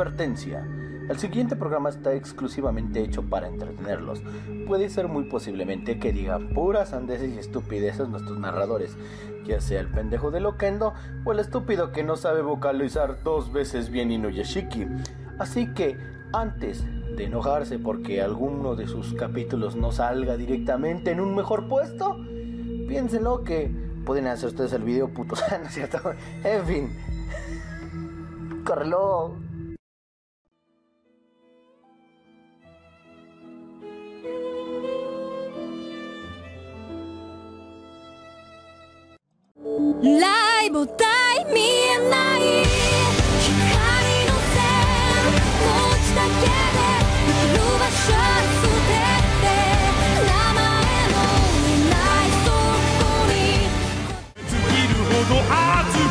Advertencia. El siguiente programa está exclusivamente hecho para entretenerlos. Puede ser muy posiblemente que digan puras andeses y estupideces nuestros narradores, ya sea el pendejo de Loquendo o el estúpido que no sabe vocalizar dos veces bien Inuyashiki. Así que, antes de enojarse porque alguno de sus capítulos no salga directamente en un mejor puesto, piénsenlo que pueden hacer ustedes el video puto, cierto? En fin, córrelo. ライブ対見えない光の線ちけてて名前もいないそこに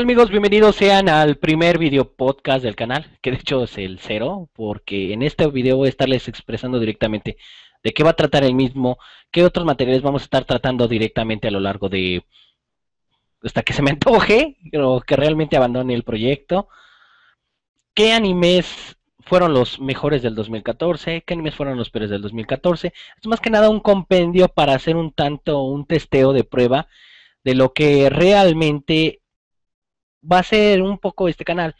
amigos? Bienvenidos sean al primer video podcast del canal, que de hecho es el cero, porque en este video voy a estarles expresando directamente de qué va a tratar el mismo, qué otros materiales vamos a estar tratando directamente a lo largo de... hasta que se me antoje, pero que realmente abandone el proyecto. ¿Qué animes fueron los mejores del 2014? ¿Qué animes fueron los peores del 2014? Es más que nada un compendio para hacer un tanto, un testeo de prueba de lo que realmente va a ser un poco este canal.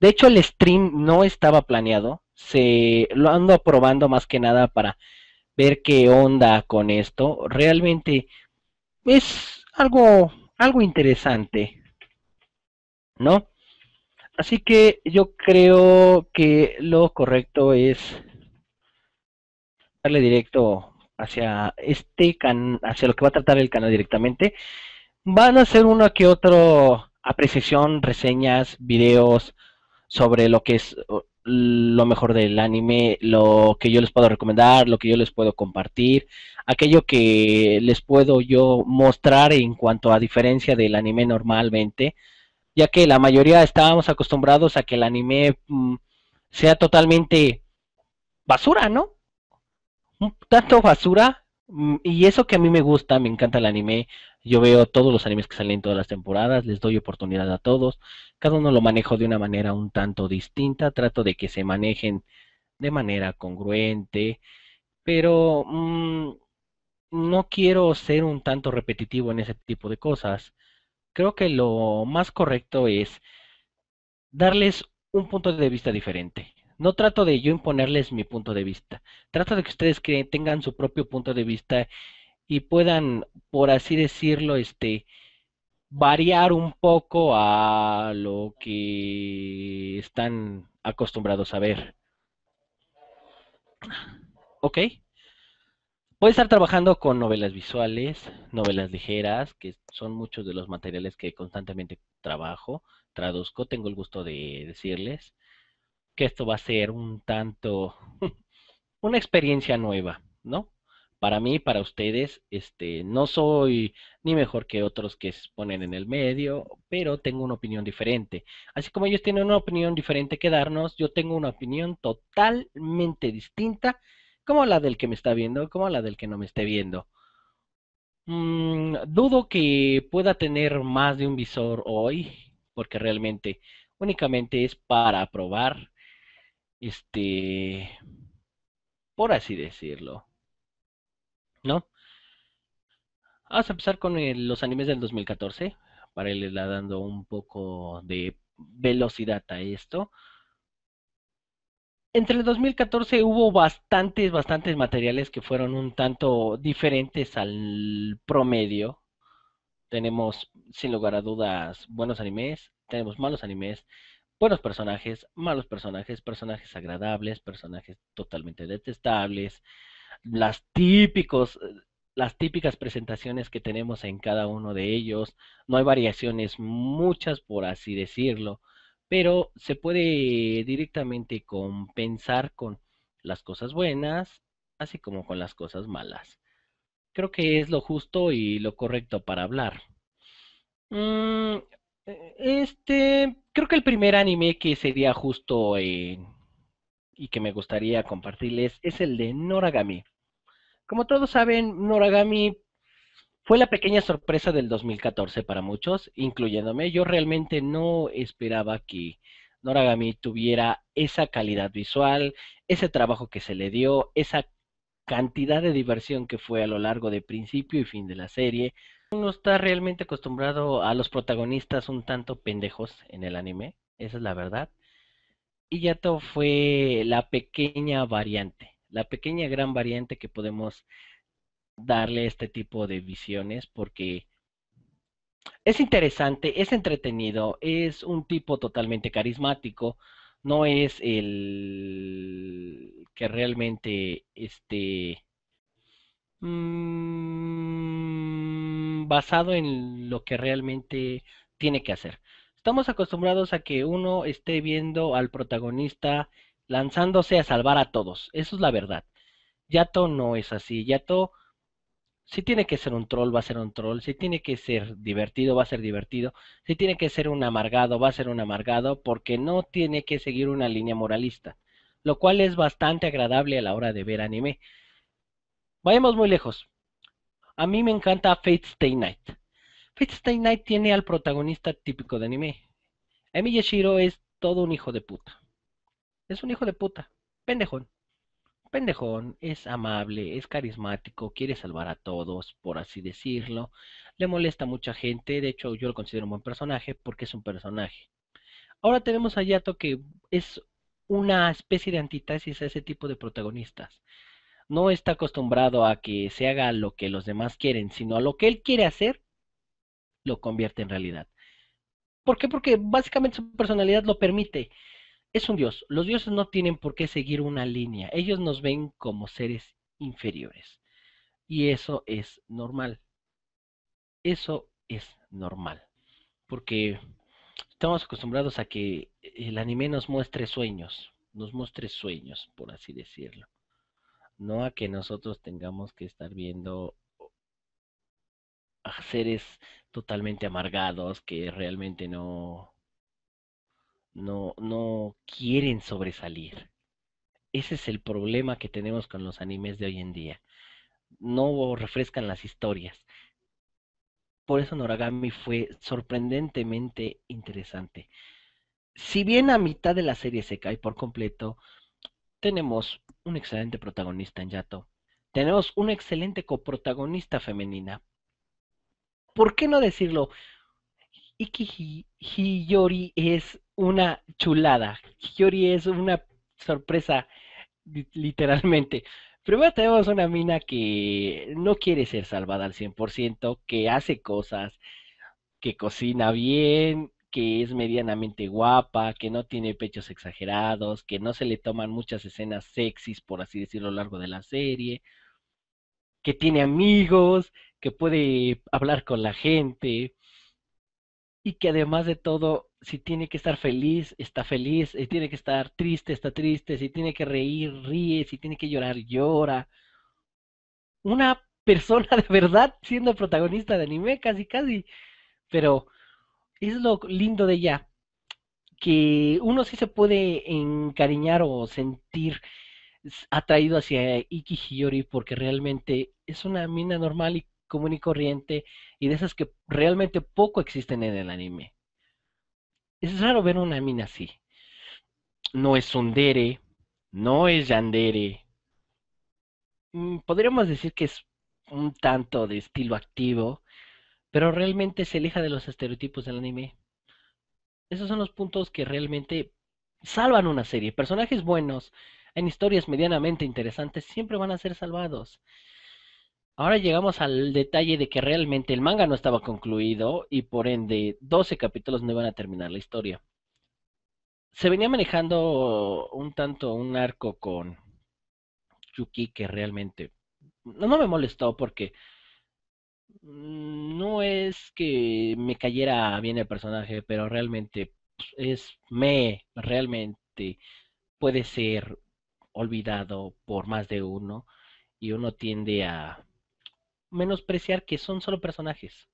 De hecho, el stream no estaba planeado. Se lo ando probando más que nada para ver qué onda con esto. Realmente es algo, algo interesante. ¿No? Así que yo creo que lo correcto es darle directo hacia este canal, hacia lo que va a tratar el canal directamente. Van a ser uno que otro apreciación, reseñas, videos sobre lo que es lo mejor del anime, lo que yo les puedo recomendar, lo que yo les puedo compartir, aquello que les puedo yo mostrar en cuanto a diferencia del anime normalmente, ya que la mayoría estábamos acostumbrados a que el anime mm, sea totalmente basura, ¿no? tanto basura, mm, y eso que a mí me gusta, me encanta el anime, yo veo todos los animes que salen todas las temporadas, les doy oportunidad a todos. Cada uno lo manejo de una manera un tanto distinta, trato de que se manejen de manera congruente, pero mm, no quiero ser un tanto repetitivo en ese tipo de cosas. Creo que lo más correcto es darles un punto de vista diferente. No trato de yo imponerles mi punto de vista. Trato de que ustedes creen, tengan su propio punto de vista y puedan, por así decirlo, este variar un poco a lo que están acostumbrados a ver. ¿Ok? Puede estar trabajando con novelas visuales, novelas ligeras, que son muchos de los materiales que constantemente trabajo, traduzco. Tengo el gusto de decirles que esto va a ser un tanto, una experiencia nueva, ¿no? para mí, para ustedes, este, no soy ni mejor que otros que se ponen en el medio, pero tengo una opinión diferente. Así como ellos tienen una opinión diferente que darnos, yo tengo una opinión totalmente distinta, como la del que me está viendo, como la del que no me esté viendo. Mm, dudo que pueda tener más de un visor hoy, porque realmente únicamente es para probar, este, por así decirlo ¿no? Vamos a empezar con los animes del 2014, para irle dando un poco de velocidad a esto. Entre el 2014 hubo bastantes, bastantes materiales que fueron un tanto diferentes al promedio. Tenemos, sin lugar a dudas, buenos animes, tenemos malos animes, buenos personajes, malos personajes, personajes agradables, personajes totalmente detestables, las típicos eh, las típicas presentaciones que tenemos en cada uno de ellos, no hay variaciones muchas por así decirlo, pero se puede directamente compensar con las cosas buenas, así como con las cosas malas. Creo que es lo justo y lo correcto para hablar. Mm, eh, este, creo que el primer anime que sería justo y que me gustaría compartirles es el de Noragami. Como todos saben, Noragami fue la pequeña sorpresa del 2014 para muchos, incluyéndome. Yo realmente no esperaba que Noragami tuviera esa calidad visual, ese trabajo que se le dio, esa cantidad de diversión que fue a lo largo de principio y fin de la serie. Uno está realmente acostumbrado a los protagonistas un tanto pendejos en el anime, esa es la verdad. Y Yato fue la pequeña variante la pequeña gran variante que podemos darle a este tipo de visiones porque es interesante, es entretenido, es un tipo totalmente carismático, no es el que realmente este mm, basado en lo que realmente tiene que hacer. Estamos acostumbrados a que uno esté viendo al protagonista lanzándose a salvar a todos. Eso es la verdad. Yato no es así. Yato, si tiene que ser un troll, va a ser un troll. Si tiene que ser divertido, va a ser divertido. Si tiene que ser un amargado, va a ser un amargado, porque no tiene que seguir una línea moralista. Lo cual es bastante agradable a la hora de ver anime. Vayamos muy lejos. A mí me encanta Fate Stay Night. Fate Stay Night tiene al protagonista típico de anime. Emi Yashiro es todo un hijo de puta es un hijo de puta. Pendejón. Pendejón, es amable, es carismático, quiere salvar a todos, por así decirlo. Le molesta a mucha gente, de hecho yo lo considero un buen personaje porque es un personaje. Ahora tenemos a Yato que es una especie de antítesis a ese tipo de protagonistas. No está acostumbrado a que se haga lo que los demás quieren, sino a lo que él quiere hacer, lo convierte en realidad. ¿Por qué? Porque básicamente su personalidad lo permite es un dios. Los dioses no tienen por qué seguir una línea. Ellos nos ven como seres inferiores. Y eso es normal. Eso es normal. Porque estamos acostumbrados a que el anime nos muestre sueños. Nos muestre sueños, por así decirlo. No a que nosotros tengamos que estar viendo a seres totalmente amargados que realmente no no, no quieren sobresalir. Ese es el problema que tenemos con los animes de hoy en día. No refrescan las historias. Por eso Noragami fue sorprendentemente interesante. Si bien a mitad de la serie se cae por completo, tenemos un excelente protagonista en Yato. Tenemos una excelente coprotagonista femenina. ¿Por qué no decirlo? que Hiyori es una chulada. Hiyori es una sorpresa, literalmente. Primero tenemos una mina que no quiere ser salvada al 100%, que hace cosas, que cocina bien, que es medianamente guapa, que no tiene pechos exagerados, que no se le toman muchas escenas sexys, por así decirlo, a lo largo de la serie, que tiene amigos, que puede hablar con la gente, y que además de todo, si tiene que estar feliz, está feliz, si eh, tiene que estar triste, está triste, si tiene que reír, ríe, si tiene que llorar, llora. Una persona de verdad siendo protagonista de anime, casi, casi. Pero es lo lindo de ella, que uno sí se puede encariñar o sentir atraído hacia Iki Hiyori porque realmente es una mina normal y común y corriente y de esas que realmente poco existen en el anime. Es raro ver una mina así. No es sundere, no es yandere. Mm, podríamos decir que es un tanto de estilo activo, pero realmente se aleja de los estereotipos del anime. Esos son los puntos que realmente salvan una serie. Personajes buenos en historias medianamente interesantes siempre van a ser salvados. Ahora llegamos al detalle de que realmente el manga no estaba concluido y por ende 12 capítulos no iban a terminar la historia. Se venía manejando un tanto un arco con Yuki que realmente no, no me molestó porque no es que me cayera bien el personaje, pero realmente es me, realmente puede ser olvidado por más de uno y uno tiende a menospreciar que son solo personajes.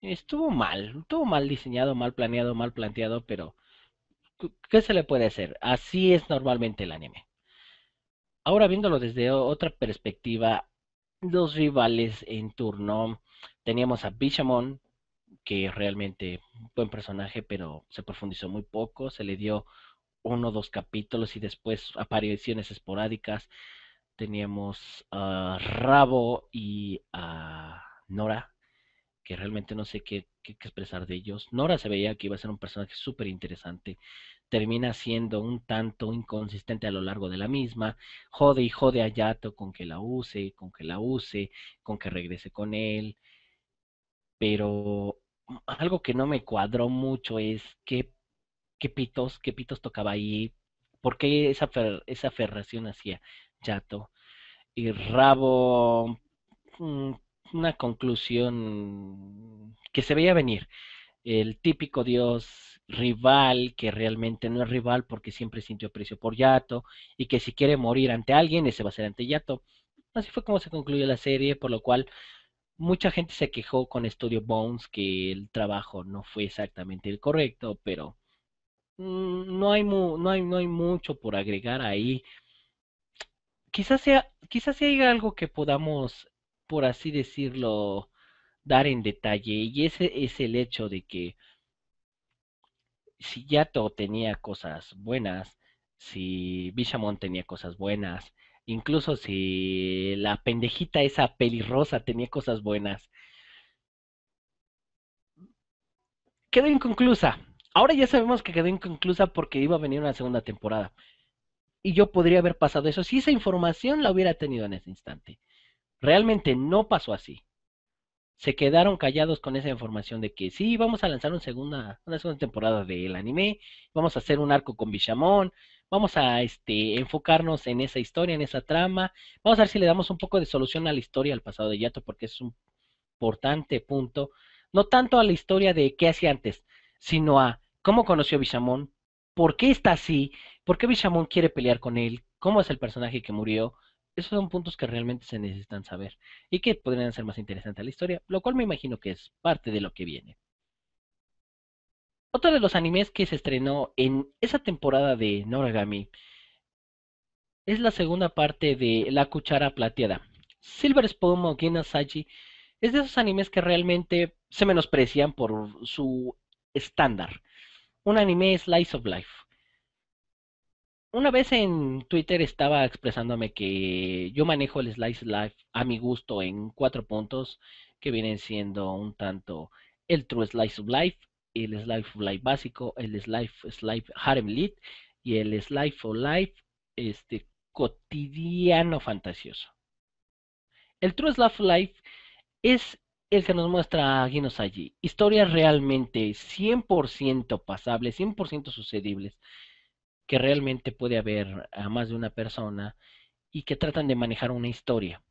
Estuvo mal, estuvo mal diseñado, mal planeado, mal planteado, pero ¿qué se le puede hacer? Así es normalmente el anime. Ahora viéndolo desde otra perspectiva, los rivales en turno, teníamos a Bishamon, que realmente buen personaje, pero se profundizó muy poco, se le dio uno o dos capítulos y después apariciones esporádicas teníamos a Rabo y a Nora, que realmente no sé qué, expresar de ellos. Nora se veía que iba a ser un personaje súper interesante, termina siendo un tanto inconsistente a lo largo de la misma, jode y jode a Yato con que la use, con que la use, con que regrese con él, pero algo que no me cuadró mucho es qué, pitos, qué pitos tocaba ahí, por qué esa, esa aferración hacía Yato, y Rabo mm, una conclusión que se veía venir. El típico dios rival que realmente no es rival porque siempre sintió aprecio por Yato y que si quiere morir ante alguien ese va a ser ante Yato. Así fue como se concluyó la serie, por lo cual mucha gente se quejó con Studio Bones que el trabajo no fue exactamente el correcto, pero mm, no hay, no hay, no hay mucho por agregar ahí quizás sea, quizás haya algo que podamos, por así decirlo, dar en detalle, y ese es el hecho de que si Yato tenía cosas buenas, si Bishamon tenía cosas buenas, incluso si la pendejita esa pelirrosa tenía cosas buenas, quedó inconclusa. Ahora ya sabemos que quedó inconclusa porque iba a venir una segunda temporada y yo podría haber pasado eso si esa información la hubiera tenido en ese instante. Realmente no pasó así. Se quedaron callados con esa información de que sí, vamos a lanzar una segunda, una segunda temporada del anime, vamos a hacer un arco con Bishamon, vamos a este, enfocarnos en esa historia, en esa trama, vamos a ver si le damos un poco de solución a la historia al pasado de Yato, porque es un importante punto, no tanto a la historia de qué hacía antes, sino a cómo conoció a Bishamon, por qué está así, ¿Por qué Bishamon quiere pelear con él? ¿Cómo es el personaje que murió? Esos son puntos que realmente se necesitan saber y que podrían ser más interesantes a la historia, lo cual me imagino que es parte de lo que viene. Otro de los animes que se estrenó en esa temporada de Noragami es la segunda parte de La Cuchara Plateada. Silver Spoon o es de esos animes que realmente se menosprecian por su estándar. Un anime Slice of Life una vez en Twitter estaba expresándome que yo manejo el Slice Life a mi gusto en cuatro puntos que vienen siendo un tanto el True Slice of Life, el Slice of Life básico, el Slice Life Harem Lead y el Slice of Life este, cotidiano fantasioso. El True Slice of Life es el que nos muestra Guinness allí. Historias realmente 100% pasables, 100% sucedibles que realmente puede haber a más de una persona y que tratan de manejar una historia.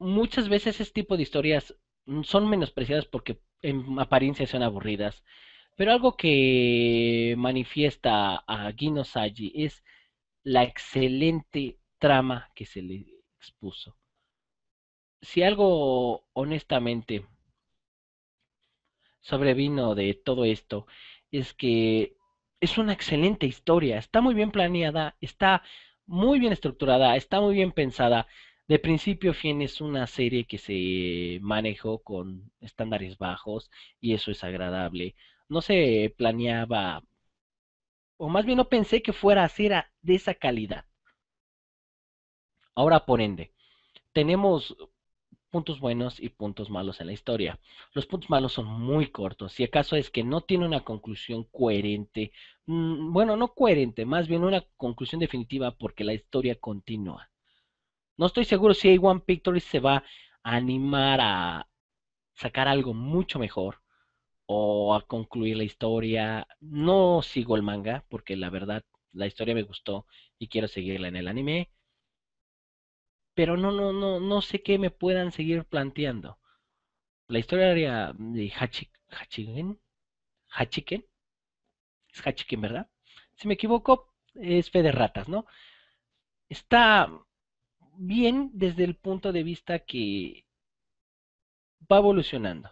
Muchas veces este tipo de historias mm, son menospreciadas porque en apariencia son aburridas, pero algo que manifiesta a Gino Saggi es la excelente trama que se le expuso. Si algo honestamente sobrevino de todo esto es que es una excelente historia, está muy bien planeada, está muy bien estructurada, está muy bien pensada. De principio a es una serie que se manejó con estándares bajos y eso es agradable. No se planeaba, o más bien no pensé que fuera a ser de esa calidad. Ahora por ende, tenemos puntos buenos y puntos malos en la historia. Los puntos malos son muy cortos, si acaso es que no tiene una conclusión coherente, mm, bueno, no coherente, más bien una conclusión definitiva porque la historia continúa. No estoy seguro si A1 Pictures se va a animar a sacar algo mucho mejor o a concluir la historia. No sigo el manga porque la verdad la historia me gustó y quiero seguirla en el anime pero no, no, no, no sé qué me puedan seguir planteando. La historia de Hachiken, Hachiken, es Hachiken, ¿verdad? Si me equivoco, es fe de ratas, ¿no? Está bien desde el punto de vista que va evolucionando.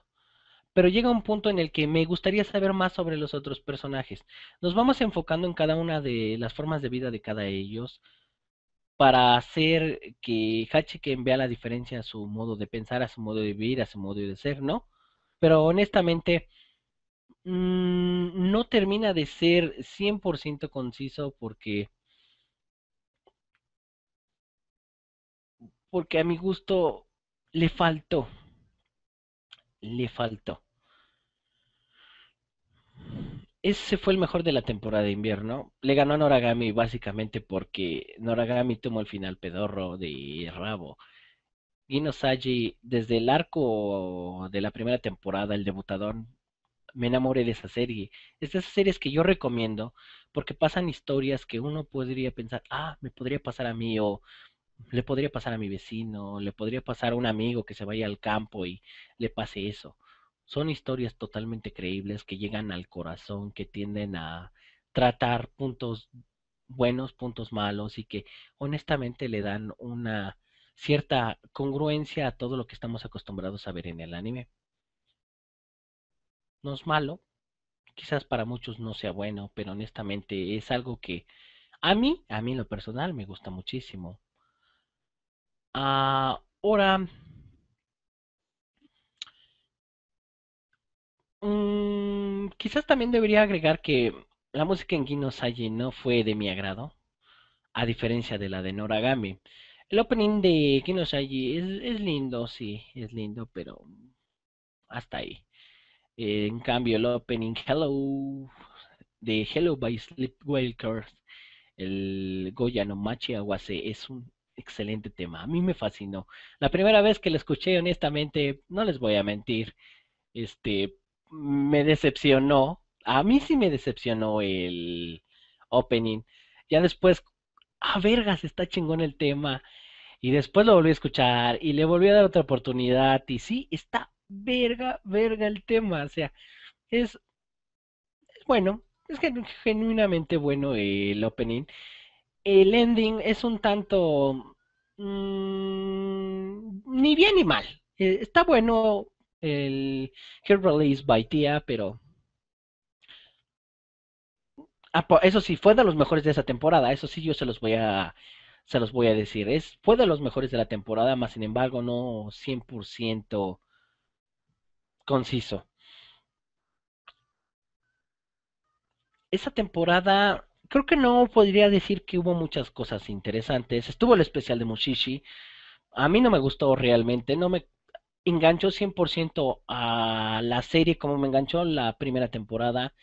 Pero llega un punto en el que me gustaría saber más sobre los otros personajes. Nos vamos enfocando en cada una de las formas de vida de cada ellos, para hacer que Hacheken vea la diferencia a su modo de pensar, a su modo de vivir, a su modo de ser, ¿no? Pero honestamente, mm, no termina de ser 100% conciso porque... Porque a mi gusto le faltó. Le faltó ese fue el mejor de la temporada de invierno. Le ganó a Noragami básicamente porque Noragami tomó el final pedorro de rabo. Saji, desde el arco de la primera temporada, el debutador, me enamoré de esa serie. Es de esas series que yo recomiendo porque pasan historias que uno podría pensar, ah, me podría pasar a mí o le podría pasar a mi vecino, le podría pasar a un amigo que se vaya al campo y le pase eso. Son historias totalmente creíbles que llegan al corazón, que tienden a tratar puntos buenos, puntos malos y que honestamente le dan una cierta congruencia a todo lo que estamos acostumbrados a ver en el anime. No es malo, quizás para muchos no sea bueno, pero honestamente es algo que a mí, a mí en lo personal, me gusta muchísimo. Ahora, Mm, quizás también debería agregar que la música en Gino no fue de mi agrado, a diferencia de la de Noragami. El opening de Gino es, lindo, sí, es lindo, pero hasta ahí. Eh, en cambio, el opening Hello de Hello by Sleepwalkers, el Goya no Machi Aguase, es un excelente tema. A mí me fascinó. La primera vez que lo escuché, honestamente, no les voy a mentir, este, me decepcionó. A mí sí me decepcionó el opening. Ya después, ah, vergas, está chingón el tema. Y después lo volví a escuchar y le volví a dar otra oportunidad. Y sí, está verga, verga el tema. O sea, es, bueno, es genuinamente bueno el opening. El ending es un tanto mm, ni bien ni mal. Eh, está bueno, el ...Hero Release by Tia, pero... eso sí, fue de los mejores de esa temporada, eso sí yo se los voy a se los voy a decir. Es, fue de los mejores de la temporada, más sin embargo no 100% conciso. Esa temporada, creo que no podría decir que hubo muchas cosas interesantes. Estuvo el especial de Mushishi. A mí no me gustó realmente, no me enganchó 100% a la serie como me enganchó la primera temporada,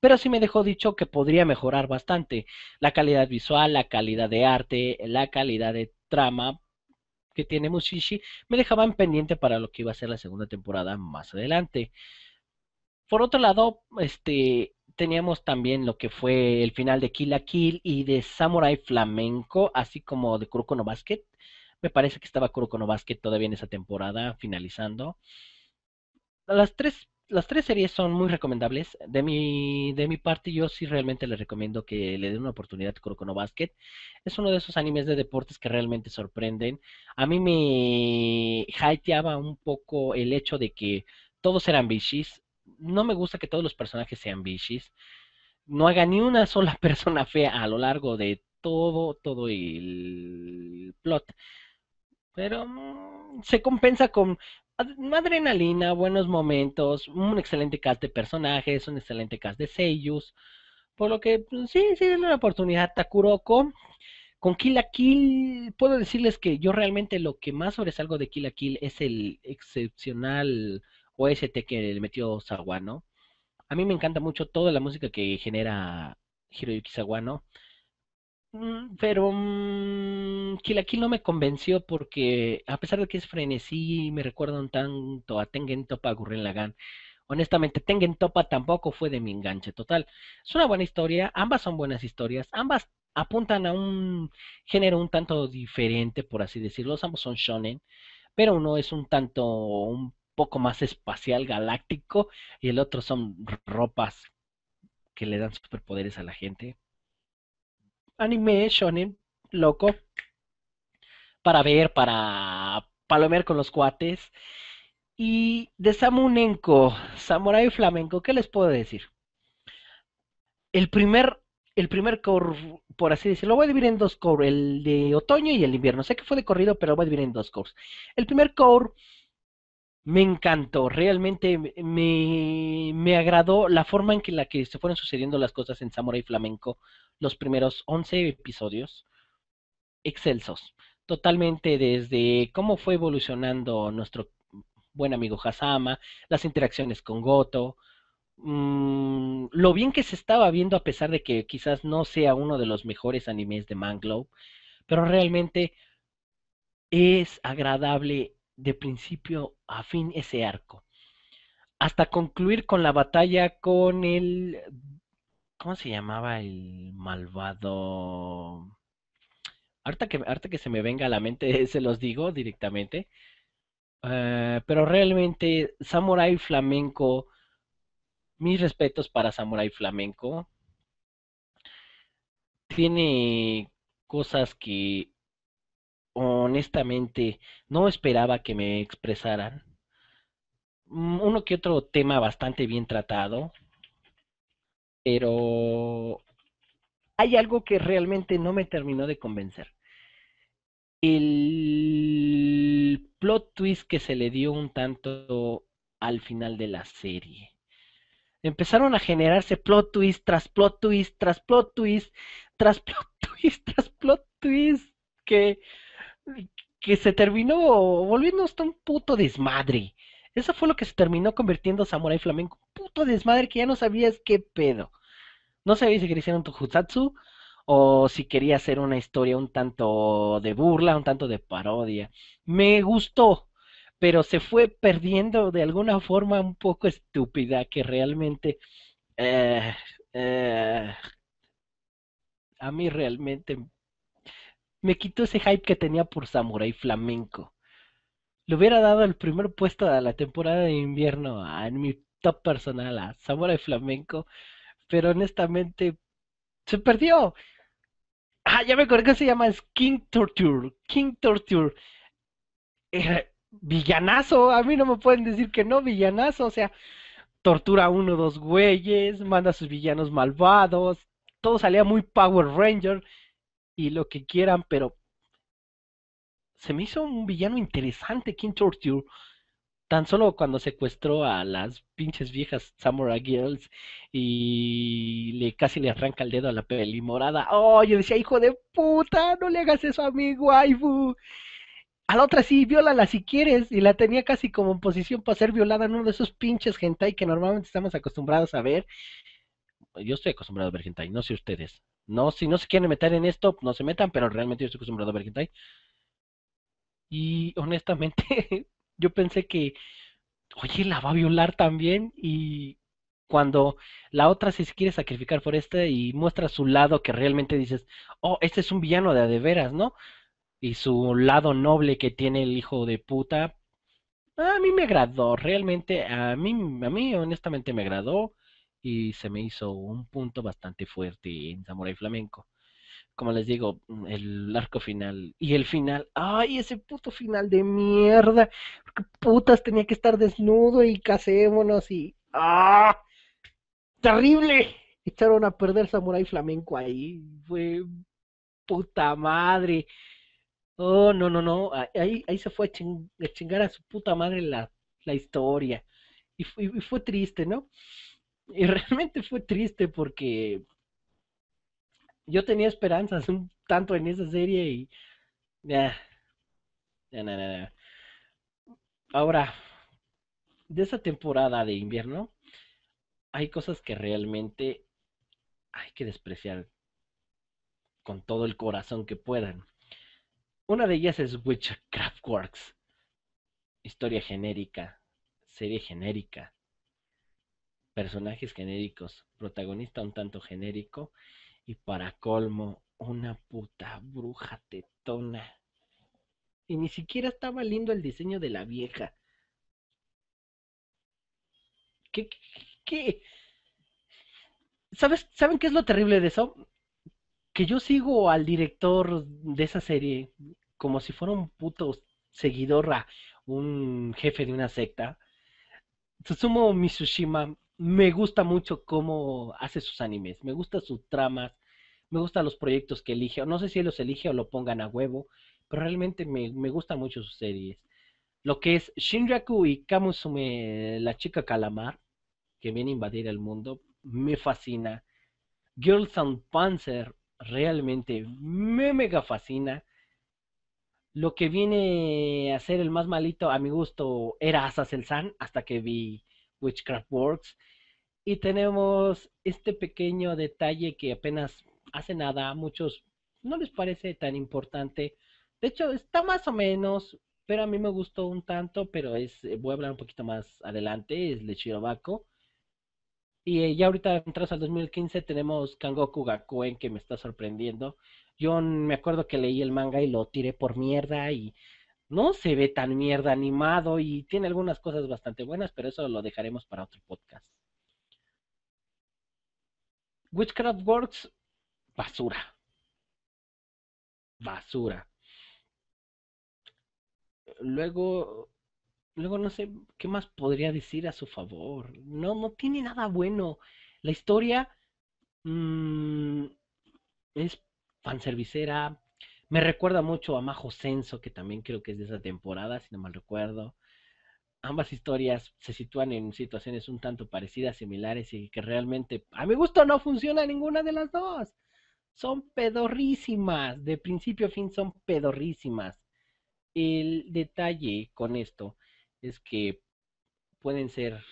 pero sí me dejó dicho que podría mejorar bastante la calidad visual, la calidad de arte, la calidad de trama que tiene Mushishi, me dejaban pendiente para lo que iba a ser la segunda temporada más adelante. Por otro lado, este teníamos también lo que fue el final de Kill Kill y de Samurai Flamenco, así como de Kuroko no Basket me parece que estaba Kuroko no Basket todavía en esa temporada, finalizando. Las tres, las tres series son muy recomendables. De mi, de mi parte, yo sí realmente les recomiendo que le den una oportunidad a Kuroko no Basket. Es uno de esos animes de deportes que realmente sorprenden. A mí me hateaba un poco el hecho de que todos eran bichis. No me gusta que todos los personajes sean bichis. No haga ni una sola persona fea a lo largo de todo, todo el plot pero mm, se compensa con adrenalina, buenos momentos, un excelente cast de personajes, un excelente cast de sellos, Por lo que pues, sí, sí, es una oportunidad. Takuroko. Con Kill la Kill, puedo decirles que yo realmente lo que más sobresalgo de Kill la Kill es el excepcional OST que le metió Sawano. A mí me encanta mucho toda la música que genera Hiroyuki Sawano. Mm, pero mm, que Kill no me convenció porque, a pesar de que es frenesí, me recuerda un tanto a Tengen Topa Gurren Lagan, Honestamente, Tengen Topa tampoco fue de mi enganche total. Es una buena historia, ambas son buenas historias, ambas apuntan a un género un tanto diferente, por así decirlo. Ambos son shonen, pero uno es un tanto, un poco más espacial, galáctico, y el otro son ropas que le dan superpoderes a la gente anime shonen loco para ver, para palomear con los cuates. Y de Samunenko, Samurai Flamenco, ¿qué les puedo decir? El primer, el primer core, por así decirlo, voy a dividir en dos cores, el de otoño y el invierno. Sé que fue de corrido, pero lo voy a dividir en dos cores. El primer core me encantó, realmente me, me, agradó la forma en que la que se fueron sucediendo las cosas en Samurai Flamenco, los primeros 11 episodios excelsos, totalmente desde cómo fue evolucionando nuestro buen amigo Hasama, las interacciones con Goto, mm, lo bien que se estaba viendo a pesar de que quizás no sea uno de los mejores animes de Manglow, pero realmente es agradable de principio a fin ese arco, hasta concluir con la batalla con el... ¿Cómo se llamaba el malvado? Ahorita que, que se me venga a la mente, se los digo directamente. Eh, pero realmente, Samurai Flamenco, mis respetos para Samurai Flamenco. Tiene cosas que honestamente no esperaba que me expresaran. Mm, uno que otro tema bastante bien tratado, pero hay algo que realmente no me terminó de convencer. El plot twist que se le dio un tanto al final de la serie. Empezaron a generarse plot twist tras plot twist tras plot twist tras plot twist tras plot twist que que se terminó volviendo hasta un puto desmadre. Eso fue lo que se terminó convirtiendo Samurai Flamenco. Un puto desmadre que ya no sabías qué pedo. No sabías si querías hacer un Tokusatsu o si quería hacer una historia un tanto de burla, un tanto de parodia. Me gustó, pero se fue perdiendo de alguna forma un poco estúpida que realmente... Eh, eh, a mí realmente me quitó ese hype que tenía por Samurai Flamenco. Le hubiera dado el primer puesto de la temporada de invierno ah, en mi top personal a Samurai Flamenco, pero honestamente se perdió. Ah, ya me acordé que se llama King Torture. King Torture. villanazo, a mí no me pueden decir que no, villanazo, o sea, tortura a uno o dos güeyes, manda a sus villanos malvados, todo salía muy Power Ranger y lo que quieran, pero se me hizo un villano interesante King Torture. Tan solo cuando secuestró a las pinches viejas Samurai Girls y le casi le arranca el dedo a la peli morada. Oh, yo decía, hijo de puta, no le hagas eso a mi waifu. A la otra sí, viólala si quieres. Y la tenía casi como en posición para ser violada en uno de esos pinches hentai que normalmente estamos acostumbrados a ver. Yo estoy acostumbrado a ver hentai, no sé ustedes. No, si no se quieren meter en esto, no se metan, pero realmente yo estoy acostumbrado a ver Y honestamente, yo pensé que, oye, la va a violar también. Y cuando la otra si se quiere sacrificar por este y muestra su lado que realmente dices, oh, este es un villano de a de veras, ¿no? Y su lado noble que tiene el hijo de puta, a mí me agradó, realmente, a mí, a mí honestamente me agradó y se me hizo un punto bastante fuerte en Samurai Flamenco. Como les digo, mm, el arco final y el final, ay, ese puto final de mierda, putas tenía que estar desnudo y casémonos y ah, terrible. Echaron a perder Samurai Flamenco ahí, fue puta madre. Oh, no, no, no, ahí, ahí se fue a, chingar a su puta madre la, historia. y fue triste, ¿no? Y realmente fue triste porque yo tenía esperanzas un tanto en esa serie y... ya Ahora, de esa temporada de invierno, hay cosas que realmente hay que despreciar con todo el corazón que puedan. Una de ellas es Witcher Works. Historia genérica, serie genérica personajes genéricos, protagonista un tanto genérico y para colmo una puta bruja tetona. Y ni siquiera estaba lindo el diseño de la vieja. ¿Qué? qué, qué? ¿Saben qué es lo terrible de eso? Que yo sigo al director de esa serie como si fuera un puto seguidor a un jefe de una secta. Susumo Mitsushima me gusta mucho cómo hace sus animes, me gusta sus tramas, me gustan los proyectos que elige, no sé si los elige o lo pongan a huevo, pero realmente me, me gustan mucho sus series. Lo que es Shinraku y Kamusume, la chica calamar, que viene a invadir el mundo, me fascina. Girls and Panzer realmente me mega fascina. Lo que viene a ser el más malito a mi gusto era Assassin's San hasta que vi Witchcraft Works y tenemos este pequeño detalle que apenas hace nada a muchos no les parece tan importante. De hecho, está más o menos, pero a mí me gustó un tanto, pero es eh, voy a hablar un poquito más adelante, es Shirobako. Y eh, ya ahorita entras al 2015 tenemos Kangoku Gakuen que me está sorprendiendo. Yo me acuerdo que leí el manga y lo tiré por mierda y no se ve tan mierda animado y tiene algunas cosas bastante buenas, pero eso lo dejaremos para otro podcast. Witchcraft Works, basura. Basura. Luego, luego no sé qué más podría decir a su favor. No, no tiene nada bueno. La historia mm, es fanservicera. Me recuerda mucho a Majo Senso, que también creo que es de esa temporada, si no mal recuerdo ambas historias se sitúan en situaciones un tanto parecidas, similares y que realmente, a mi gusto, no funciona ninguna de las dos. Son pedorrísimas, de principio a fin son pedorrísimas. El detalle con esto es que pueden ser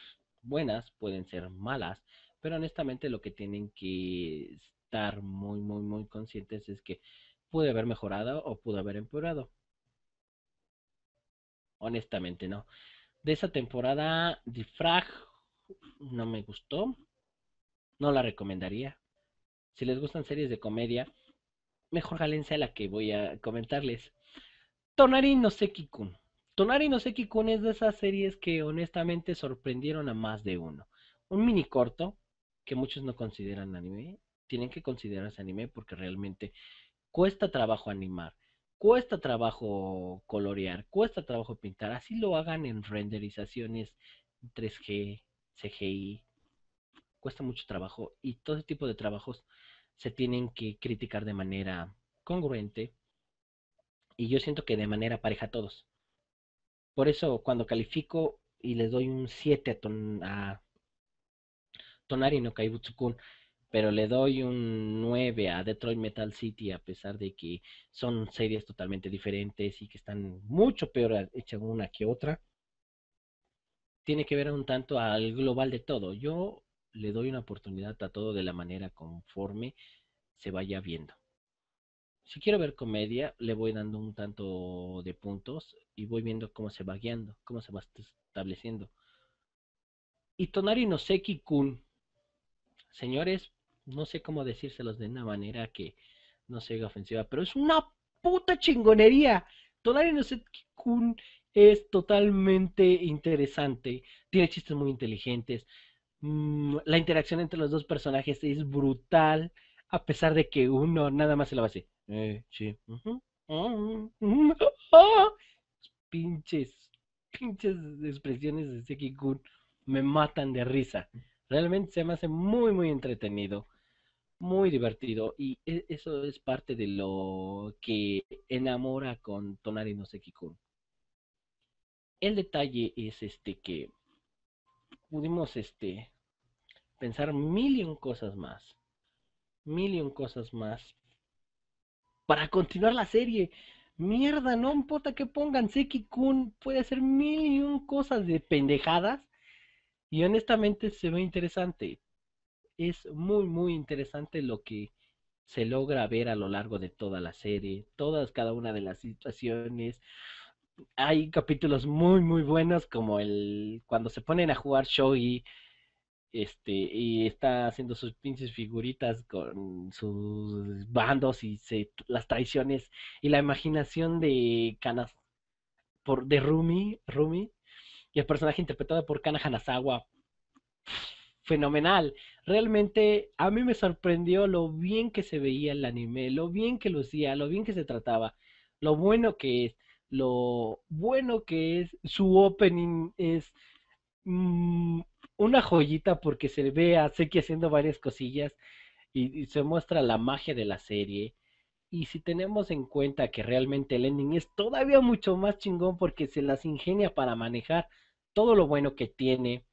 buenas, pueden ser malas, pero honestamente lo que tienen que estar muy, muy, muy conscientes es que puede haber mejorado o pudo haber empeorado. Honestamente no de esa temporada, DiFrag no me gustó. No la recomendaría. Si les gustan series de comedia, mejor Galencia la que voy a comentarles. Tonari no Seki-kun. Tonari no Seki-kun es de esas series que honestamente sorprendieron a más de uno. Un mini corto que muchos no consideran anime. Tienen que considerarse anime porque realmente cuesta trabajo animar cuesta trabajo colorear, cuesta trabajo pintar, así lo hagan en renderizaciones 3G, CGI, cuesta mucho trabajo y todo ese tipo de trabajos se tienen que criticar de manera congruente y yo siento que de manera pareja a todos. Por eso cuando califico y les doy un 7 a, a Tonari no Kaibutsukun, pero le doy un 9 a Detroit Metal City a pesar de que son series totalmente diferentes y que están mucho peor hechas una que otra. Tiene que ver un tanto al global de todo. Yo le doy una oportunidad a todo de la manera conforme se vaya viendo. Si quiero ver comedia, le voy dando un tanto de puntos y voy viendo cómo se va guiando, cómo se va estableciendo. Y Tonari no Seki Kun, señores, no sé cómo decírselos de una manera que no sea ofensiva, pero es una puta chingonería. Todavía no sé es totalmente interesante, tiene chistes muy inteligentes, mm, la interacción entre los dos personajes es brutal, a pesar de que uno nada más se la va a Eh, sí. Ah, ah". Pinches, pinches expresiones de Seki Kun me matan de risa. Realmente se me hace muy, muy entretenido muy divertido y e, eso es parte de lo que enamora con Tonari no Seiki-kun. El detalle es este que pudimos este pensar mil cosas más, mil cosas más para continuar la serie. Mierda, no importa que pongan Seiki-kun. puede hacer mil y un cosas de pendejadas y honestamente se ve interesante es muy, muy interesante lo que se logra ver a lo largo de toda la serie, todas, cada una de las situaciones. Hay capítulos muy, muy buenos, como el cuando se ponen a jugar shogi, este, y está haciendo sus pinches figuritas con sus bandos y las traiciones y la imaginación de canas por, de Rumi, Rumi, y el personaje interpretado por Kana Hanazawa, fenomenal realmente a mí me sorprendió lo bien que se veía el anime, lo bien que lucía, lo bien que se trataba, lo bueno que es, lo bueno que es, su opening es mm, una joyita porque se ve a Seki haciendo varias cosillas y, se muestra la magia de la serie. Y si tenemos en cuenta que realmente el ending es todavía mucho más chingón porque se las ingenia para manejar todo lo bueno que tiene.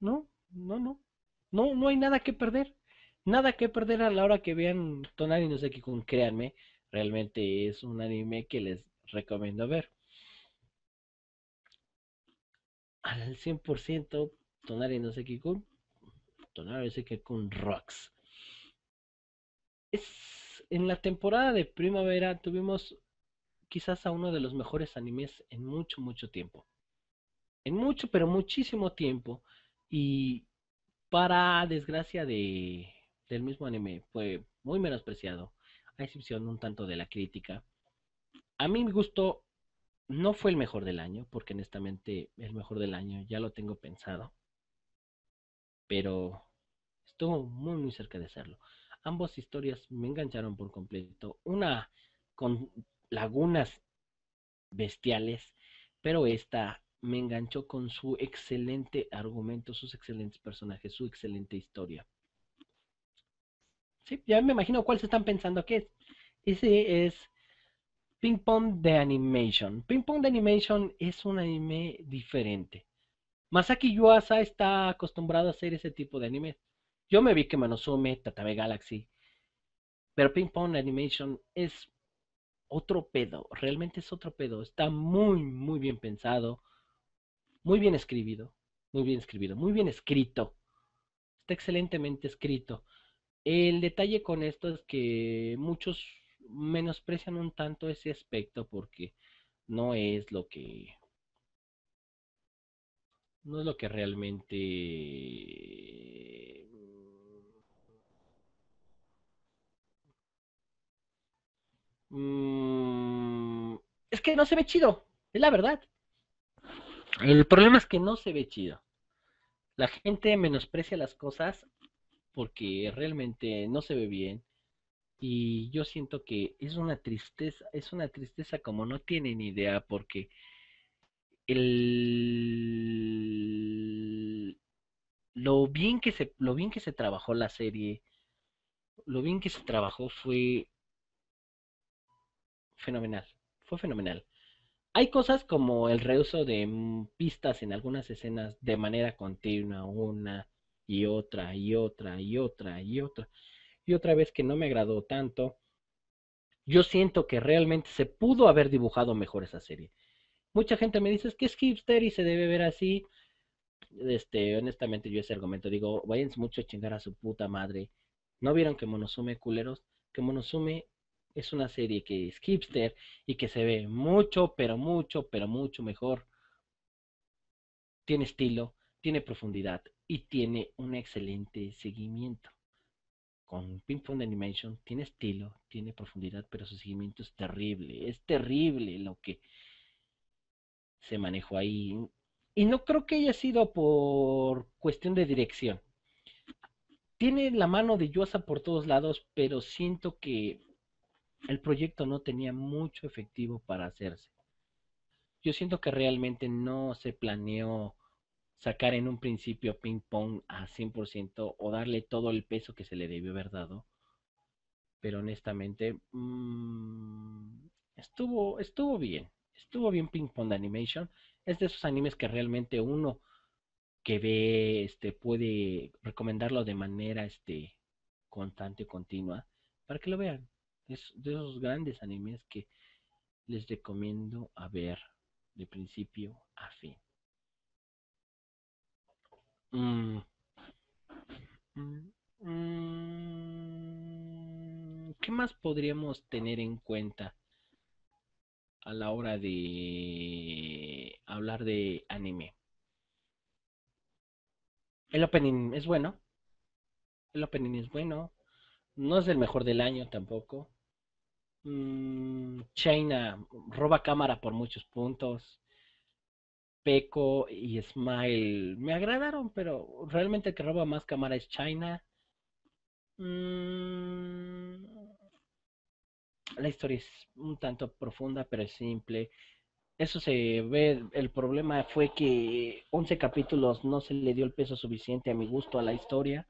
No, no, no. No, no hay nada que perder. Nada que perder a la hora que vean Tonari no sé qué créanme. Realmente es un anime que les recomiendo ver. Al 100% Tonari no sé qué Tonari no sé Kun Rocks. Es, en la temporada de primavera tuvimos quizás a uno de los mejores animes en mucho, mucho tiempo. En mucho, pero muchísimo tiempo. Y para desgracia de, del mismo anime, fue muy menospreciado, a excepción un tanto de la crítica. A mí me gustó, no fue el mejor del año, porque honestamente el mejor del año ya lo tengo pensado, pero estuvo muy muy cerca de serlo. Ambas historias me engancharon por completo, una con lagunas bestiales, pero esta me enganchó con su excelente argumento, sus excelentes personajes, su excelente historia. Sí, ya me imagino cuál se están pensando que es. Ese es Ping Pong de Animation. Ping Pong de Animation es un anime diferente. Masaki Yuasa está acostumbrado a hacer ese tipo de anime. Yo me vi que Manosume, tatame Galaxy. Pero Ping Pong Animation es otro pedo. Realmente es otro pedo. Está muy, muy bien pensado muy bien escribido, muy bien escribido, muy bien escrito. Está excelentemente escrito. El detalle con esto es que muchos menosprecian un tanto ese aspecto porque no es lo que no es lo que realmente mm, es que no se ve chido es la verdad el problema es que no se ve chido. La gente menosprecia las cosas porque realmente no se ve bien. Y yo siento que es una tristeza, es una tristeza como no tienen idea porque el lo bien que se lo bien que se trabajó la serie, lo bien que se trabajó fue fenomenal, fue fenomenal. Hay cosas como el reuso de mm, pistas en algunas escenas de manera continua, una y otra y otra y otra y otra. Y otra vez que no me agradó tanto. Yo siento que realmente se pudo haber dibujado mejor esa serie. Mucha gente me dice es que es hipster y se debe ver así. Este, honestamente yo ese argumento digo, váyanse mucho a chingar a su puta madre. ¿No vieron que Monosume culeros? Que Monosume es una serie que es hipster y que se ve mucho, pero mucho, pero mucho mejor. Tiene estilo, tiene profundidad y tiene un excelente seguimiento. Con Ping Animation tiene estilo, tiene profundidad, pero su seguimiento es terrible. Es terrible lo que se manejó ahí. Y no creo que haya sido por cuestión de dirección. Tiene la mano de Yuasa por todos lados, pero siento que el proyecto no tenía mucho efectivo para hacerse. Yo siento que realmente no se planeó sacar en un principio ping pong a 100% o darle todo el peso que se le debió haber dado. Pero honestamente, mm, estuvo, estuvo bien. Estuvo bien ping pong de animation. Es de esos animes que realmente uno que ve este puede recomendarlo de manera este, constante y continua para que lo vean. Es de esos grandes animes que les recomiendo a ver de principio a fin. Mm. Mm, mm, ¿Qué más podríamos tener en cuenta a la hora de hablar de anime? El opening es bueno. El opening es bueno. No es el mejor del año tampoco. Mm, China roba cámara por muchos puntos. Peco y Smile me agradaron, pero realmente el que roba más cámara es China. Mm, la historia es un tanto profunda, pero es simple. Eso se ve, el problema fue que 11 capítulos no se le dio el peso suficiente a mi gusto a la historia.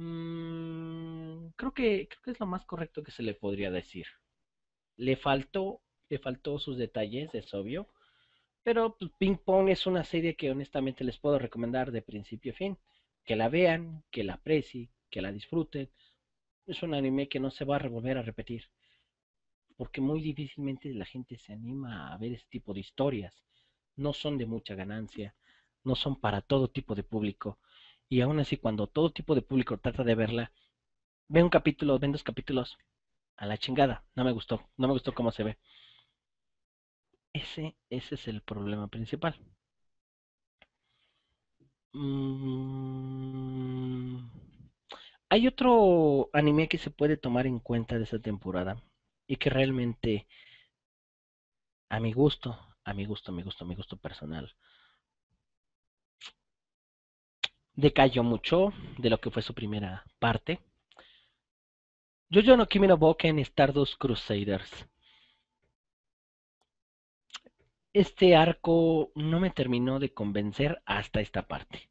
Mm, creo, que, creo que es lo más correcto que se le podría decir. Le faltó, le faltó sus detalles, es obvio. Pero pues, Ping Pong es una serie que honestamente les puedo recomendar de principio a fin. Que la vean, que la aprecien, que la disfruten. Es un anime que no se va a volver a repetir. Porque muy difícilmente la gente se anima a ver este tipo de historias. No son de mucha ganancia, no son para todo tipo de público y aún así cuando todo tipo de público trata de verla, ve un capítulo, ve dos capítulos, a la chingada, no me gustó, no me gustó cómo se ve. Ese, ese es el problema principal. Mm, hay otro anime que se puede tomar en cuenta de esta temporada y que realmente, a mi gusto, a mi gusto, a mi gusto, a mi gusto personal, decayó mucho de lo que fue su primera parte. yo no Kimi no estar Stardust Crusaders. Este arco no me terminó de convencer hasta esta parte.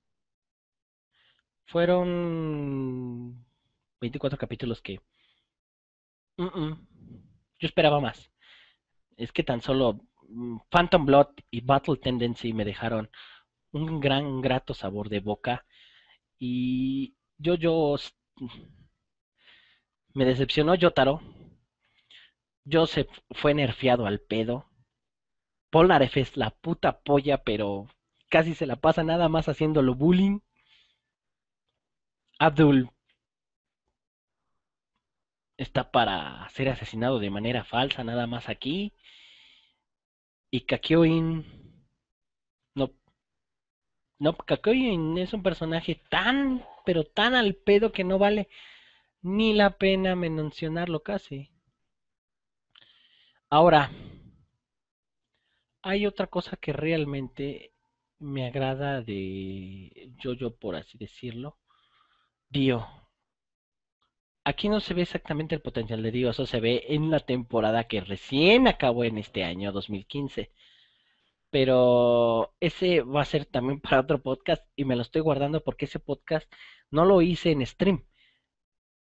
Fueron 24 capítulos que... Yo esperaba más. Es que tan solo mm, Phantom Blood y Battle Tendency me dejaron un gran, grato sabor de boca. Y yo, yo, me decepcionó Yotaro. Joseph fue nerfeado al pedo. Polnareff es la puta polla, pero casi se la pasa nada más haciéndolo bullying. Abdul está para ser asesinado de manera falsa, nada más aquí. Y Kakyoin no, Kakoyin es un personaje tan, pero tan al pedo que no vale ni la pena mencionarlo casi. Ahora, hay otra cosa que realmente me agrada de Jojo, por así decirlo. Dio. Aquí no se ve exactamente el potencial de Dio, eso se ve en la temporada que recién acabó en este año 2015 pero ese va a ser también para otro podcast y me lo estoy guardando porque ese podcast no lo hice en stream.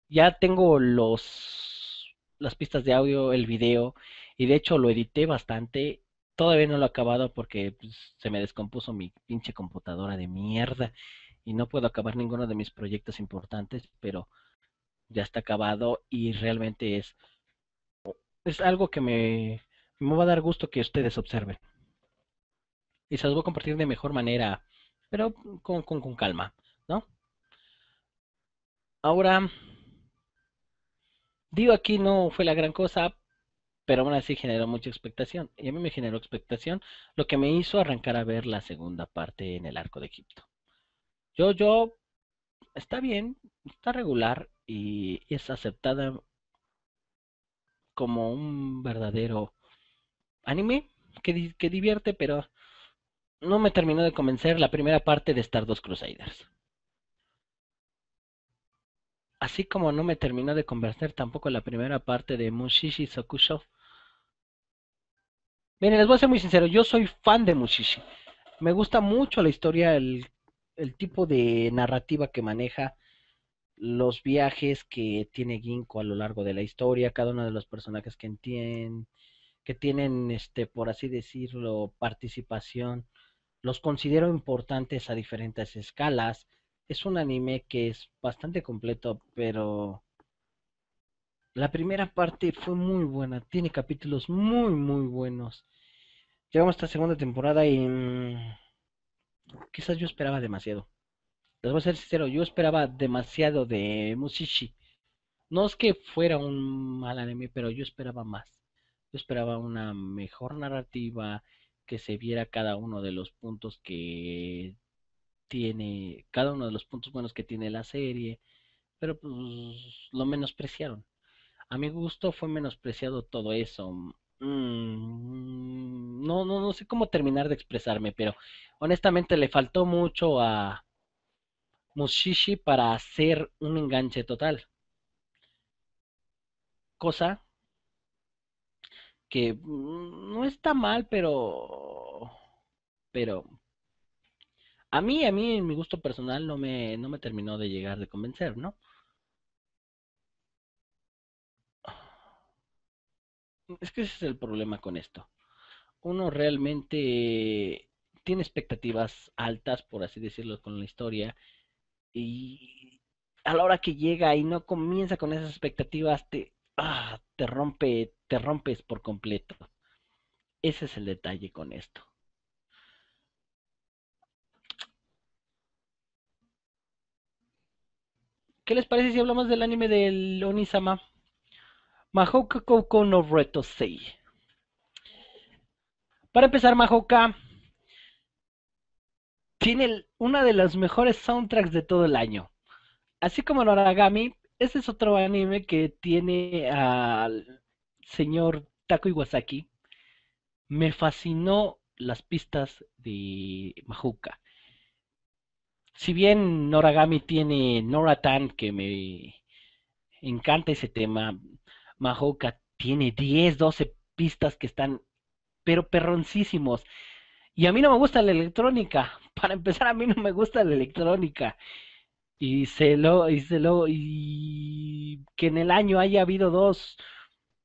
Ya tengo los las pistas de audio, el video y de hecho lo edité bastante. Todavía no lo he acabado porque pues, se me descompuso mi pinche computadora de mierda y no puedo acabar ninguno de mis proyectos importantes, pero ya está acabado y realmente es es algo que me, me va a dar gusto que ustedes observen y se los voy a compartir de mejor manera, pero con, calma, ¿no? Ahora, digo aquí no fue la gran cosa, pero aún así generó mucha expectación. Y a mí me generó expectación, lo que me hizo arrancar a ver la segunda parte en el Arco de Egipto. Yo, yo, está bien, está regular y es aceptada como un verdadero anime que, que divierte, pero no me terminó de convencer la primera parte de Wars Crusaders. Así como no me terminó de convencer tampoco la primera parte de Mushishi Sokusho. Miren, les voy a ser muy sincero, yo soy fan de Mushishi. Me gusta mucho la historia, el, el tipo de narrativa que maneja, los viajes que tiene Ginkgo a lo largo de la historia, cada uno de los personajes que, entienden, que tienen, este, por así decirlo, participación los considero importantes a diferentes escalas. Es un anime que es bastante completo, pero la primera parte fue muy buena. Tiene capítulos muy, muy buenos. Llegamos a esta segunda temporada y mm, quizás yo esperaba demasiado. Les voy a ser sincero, yo esperaba demasiado de Musishi. No es que fuera un mal anime, pero yo esperaba más. Yo esperaba una mejor narrativa, que se viera cada uno de los puntos que tiene, cada uno de los puntos buenos que tiene la serie, pero pues lo menospreciaron. A mi gusto fue menospreciado todo eso. Mm, no, no, no sé cómo terminar de expresarme, pero honestamente le faltó mucho a Mushishi para hacer un enganche total. Cosa que mm, no está mal, pero pero a mí a mí en mi gusto personal no me no me terminó de llegar de convencer, ¿no? Es que ese es el problema con esto. Uno realmente tiene expectativas altas, por así decirlo, con la historia y a la hora que llega y no comienza con esas expectativas te ah, te rompe te rompes por completo. Ese es el detalle con esto. ¿Qué les parece si hablamos del anime del Onisama? Mahouka Koko no Reto Para empezar, Mahouka tiene una de las mejores soundtracks de todo el año. Así como Noragami, ese es otro anime que tiene al señor Taku Iwasaki, me fascinó las pistas de Majuka. Si bien Noragami tiene Noratan, que me encanta ese tema, Majuka tiene 10, 12 pistas que están, pero perroncísimos. Y a mí no me gusta la electrónica. Para empezar, a mí no me gusta la electrónica. Y se lo, y se y que en el año haya habido dos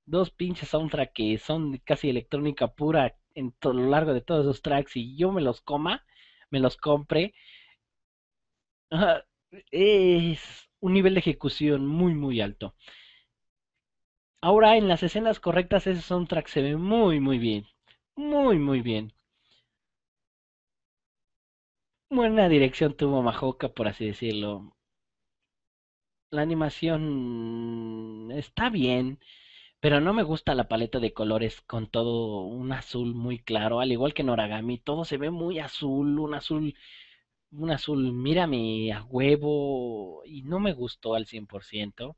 dos pinches soundtrack que son casi electrónica pura en todo lo largo de todos esos tracks y yo me los coma, me los compre, es un nivel de ejecución muy, muy alto. Ahora, en las escenas correctas, ese soundtrack se ve muy, muy bien. Muy, muy bien. Buena dirección tuvo Majoka, por así decirlo. La animación está bien. Pero no me gusta la paleta de colores con todo un azul muy claro, al igual que en todo se ve muy azul, un azul, un azul, mírame a huevo, y no me gustó al 100%.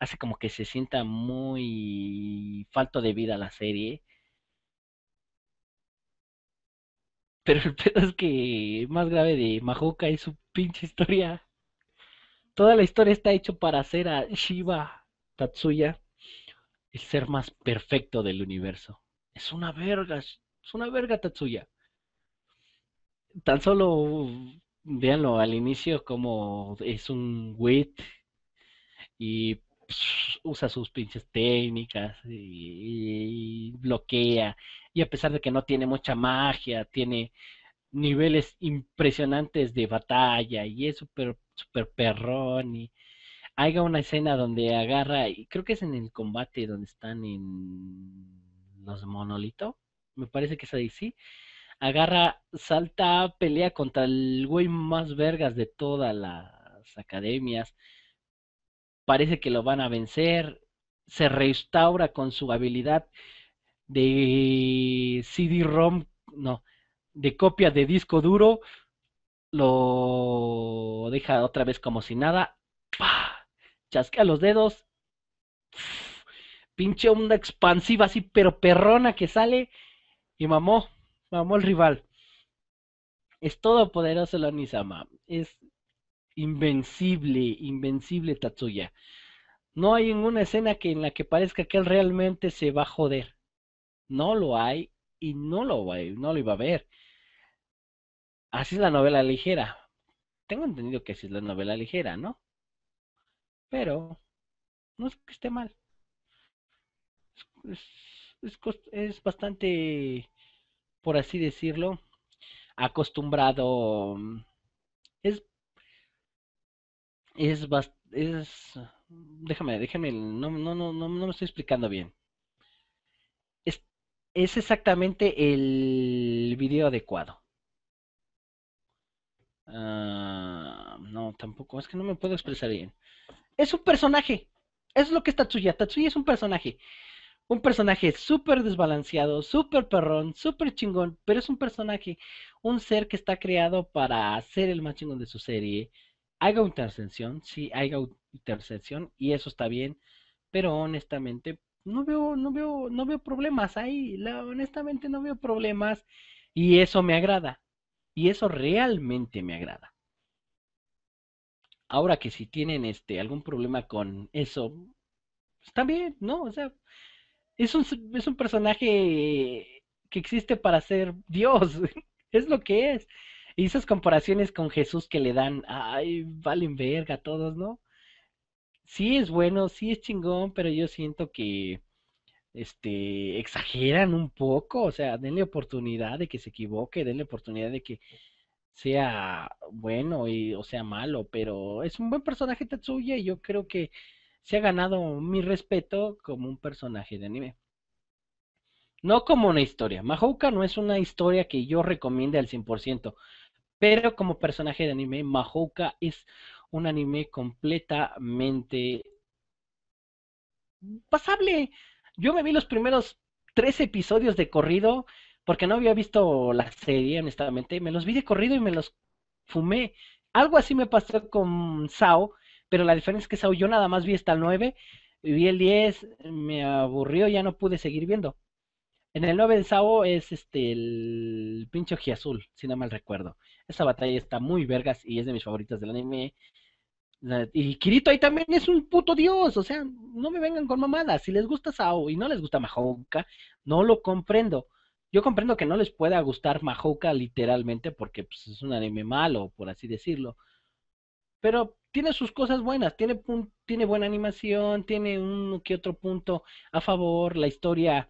Hace como que se sienta muy falto de vida la serie. Pero el pedo es que más grave de Mahoka es su pinche historia. Toda la historia está hecho para hacer a Shiva Tatsuya el ser más perfecto del universo. Es una verga, es una verga Tatsuya. Tan solo véanlo al inicio como es un wit y usa sus pinches técnicas y, bloquea. Y a pesar de que no tiene mucha magia, tiene niveles impresionantes de batalla y es súper super perrón y hay una escena donde agarra, y creo que es en el combate donde están en los monolito, me parece que es ahí, sí. Agarra, salta, pelea contra el güey más vergas de todas las academias. Parece que lo van a vencer. Se restaura con su habilidad de CD-ROM, no, de copia de disco duro lo deja otra vez como si nada, chasquea los dedos, pinche onda expansiva así, pero perrona que sale y mamó, mamó el rival. Es todopoderoso el Onizama, es invencible, invencible Tatsuya. No hay ninguna escena que en la que parezca que él realmente se va a joder. No lo hay y no lo, no lo iba a ver. Así es la novela ligera. Tengo entendido que así es la novela ligera, ¿no? pero no es que esté mal. Es, es, bastante, por así decirlo, acostumbrado. Es, es, es déjame, déjame, no, no, no, no, me estoy explicando bien. Es, es exactamente el video adecuado. Ah, no, tampoco, es que no me puedo expresar bien es un personaje. es lo que es Tatsuya. Tatsuya es un personaje. Un personaje súper desbalanceado, súper perrón, súper chingón, pero es un personaje, un ser que está creado para ser el más chingón de su serie. Haga una intercepción, sí, haga una intercepción, y eso está bien, pero honestamente no veo, no veo, no veo problemas ahí. honestamente no veo problemas y eso me agrada. Y eso realmente me agrada. Ahora que si tienen este algún problema con eso, está bien, ¿no? O sea, es un, es un personaje que existe para ser Dios, es lo que es. Y esas comparaciones con Jesús que le dan, ay, valen verga a todos, ¿no? Sí es bueno, sí es chingón, pero yo siento que este exageran un poco, o sea, denle oportunidad de que se equivoque, denle oportunidad de que sea bueno o sea malo, pero es un buen personaje Tetsuya y yo creo que se ha ganado mi respeto como un personaje de anime. No como una historia. Mahouka no es una historia que yo recomiende al 100%, pero como personaje de anime, Mahouka es un anime completamente pasable. Yo me vi los primeros tres episodios de corrido porque no había visto la serie, honestamente. Me los vi de corrido y me los fumé. Algo así me pasó con Sao, pero la diferencia es que Sao yo nada más vi hasta el 9, vi el 10, me aburrió, ya no pude seguir viendo. En el 9 de Sao es este el pincho azul si no mal recuerdo. Esa batalla está muy vergas y es de mis favoritas del anime. Y Kirito ahí también es un puto dios, o sea, no me vengan con mamadas. Si les gusta Sao y no les gusta Mahouka, no lo comprendo yo comprendo que no les pueda gustar Mahouka literalmente porque pues, es un anime malo, por así decirlo. Pero tiene sus cosas buenas, tiene, tiene buena animación, tiene un que otro punto a favor, la historia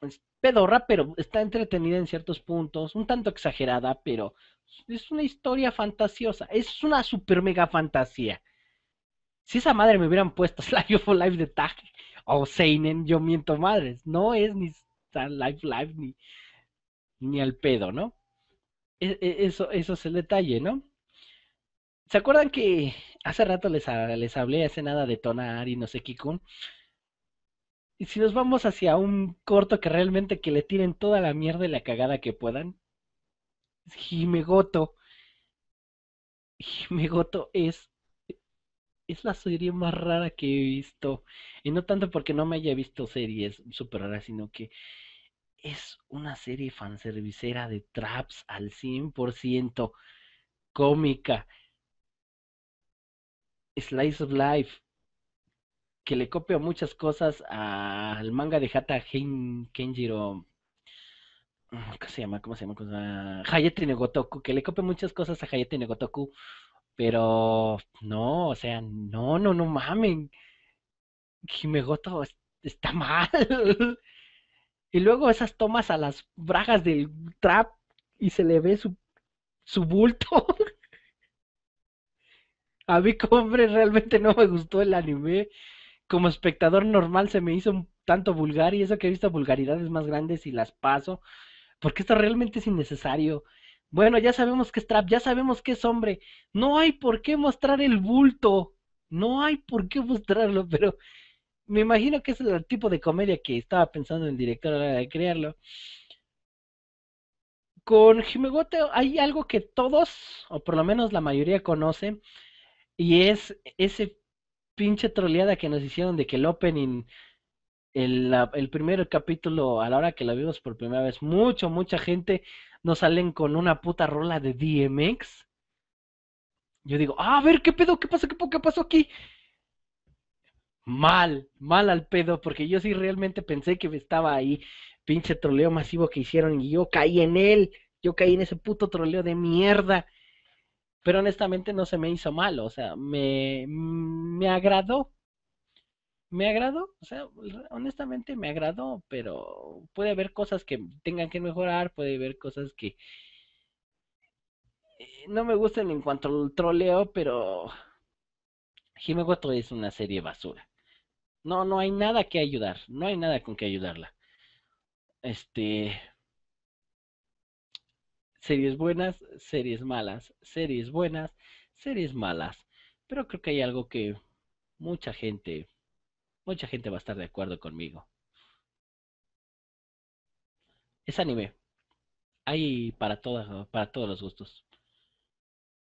es pues, pedorra, pero está entretenida en ciertos puntos, un tanto exagerada, pero es una historia fantasiosa, es una super mega fantasía. Si esa madre me hubieran puesto Slide of Life de Tag o Seinen, yo miento madres, no es ni Star Live ni, ni al pedo, ¿no? E, e, eso, eso es el detalle, ¿no? ¿Se acuerdan que hace rato les, ah, les hablé hace nada de Tonar y no sé Kikun Y si nos vamos hacia un corto que realmente que le tiren toda la mierda y la cagada que puedan, jimegoto jimegoto es es la serie más rara que he visto. Y no tanto porque no me haya visto series super raras, sino que es una serie fanservicera de traps al 100%, cómica, slice of life, que le copia muchas cosas al manga de Hata Kenjiro. Mm, ¿Qué se llama? ¿Cómo se llama? ¿Cómo Negotoku, que le copia muchas cosas a Hayate Negotoku, pero no, o sea, no, no, no mamen. Himegoto está mal. Y luego esas tomas a las bragas del trap y se le ve su, su bulto. a mí, hombre, realmente no me gustó el anime. Como espectador normal se me hizo un tanto vulgar y eso que he visto vulgaridades más grandes y las paso. Porque esto realmente es innecesario. Bueno, ya sabemos que es trap, ya sabemos que es hombre. No hay por qué mostrar el bulto. No hay por qué mostrarlo, pero me imagino que es el tipo de comedia que estaba pensando el director a la hora de crearlo. Con Himegote hay algo que todos, o por lo menos la mayoría, conocen, y es ese pinche troleada que nos hicieron de que el opening, el, el primer capítulo, a la hora que lo vimos por primera vez, mucho, mucha gente nos salen con una puta rola de DMX. Yo digo, ah, a ver, ¿qué pedo? ¿Qué pasó? ¿Qué, qué pasó aquí? mal, mal al pedo, porque yo sí realmente pensé que estaba ahí, pinche troleo masivo que hicieron y yo caí en él, yo caí en ese puto troleo de mierda. Pero honestamente no se me hizo mal, o sea, me, mm, me agradó. Me agradó, o sea, honestamente me agradó, pero puede haber cosas que tengan que mejorar, puede haber cosas que eh, no me gustan en cuanto al troleo, pero Himegoto es una serie basura. No, no hay nada que ayudar, no hay nada con que ayudarla. Este, series buenas, series malas, series buenas, series malas. Pero creo que hay algo que mucha gente, mucha gente va a estar de acuerdo conmigo. Es anime. Hay para todas, para todos los gustos.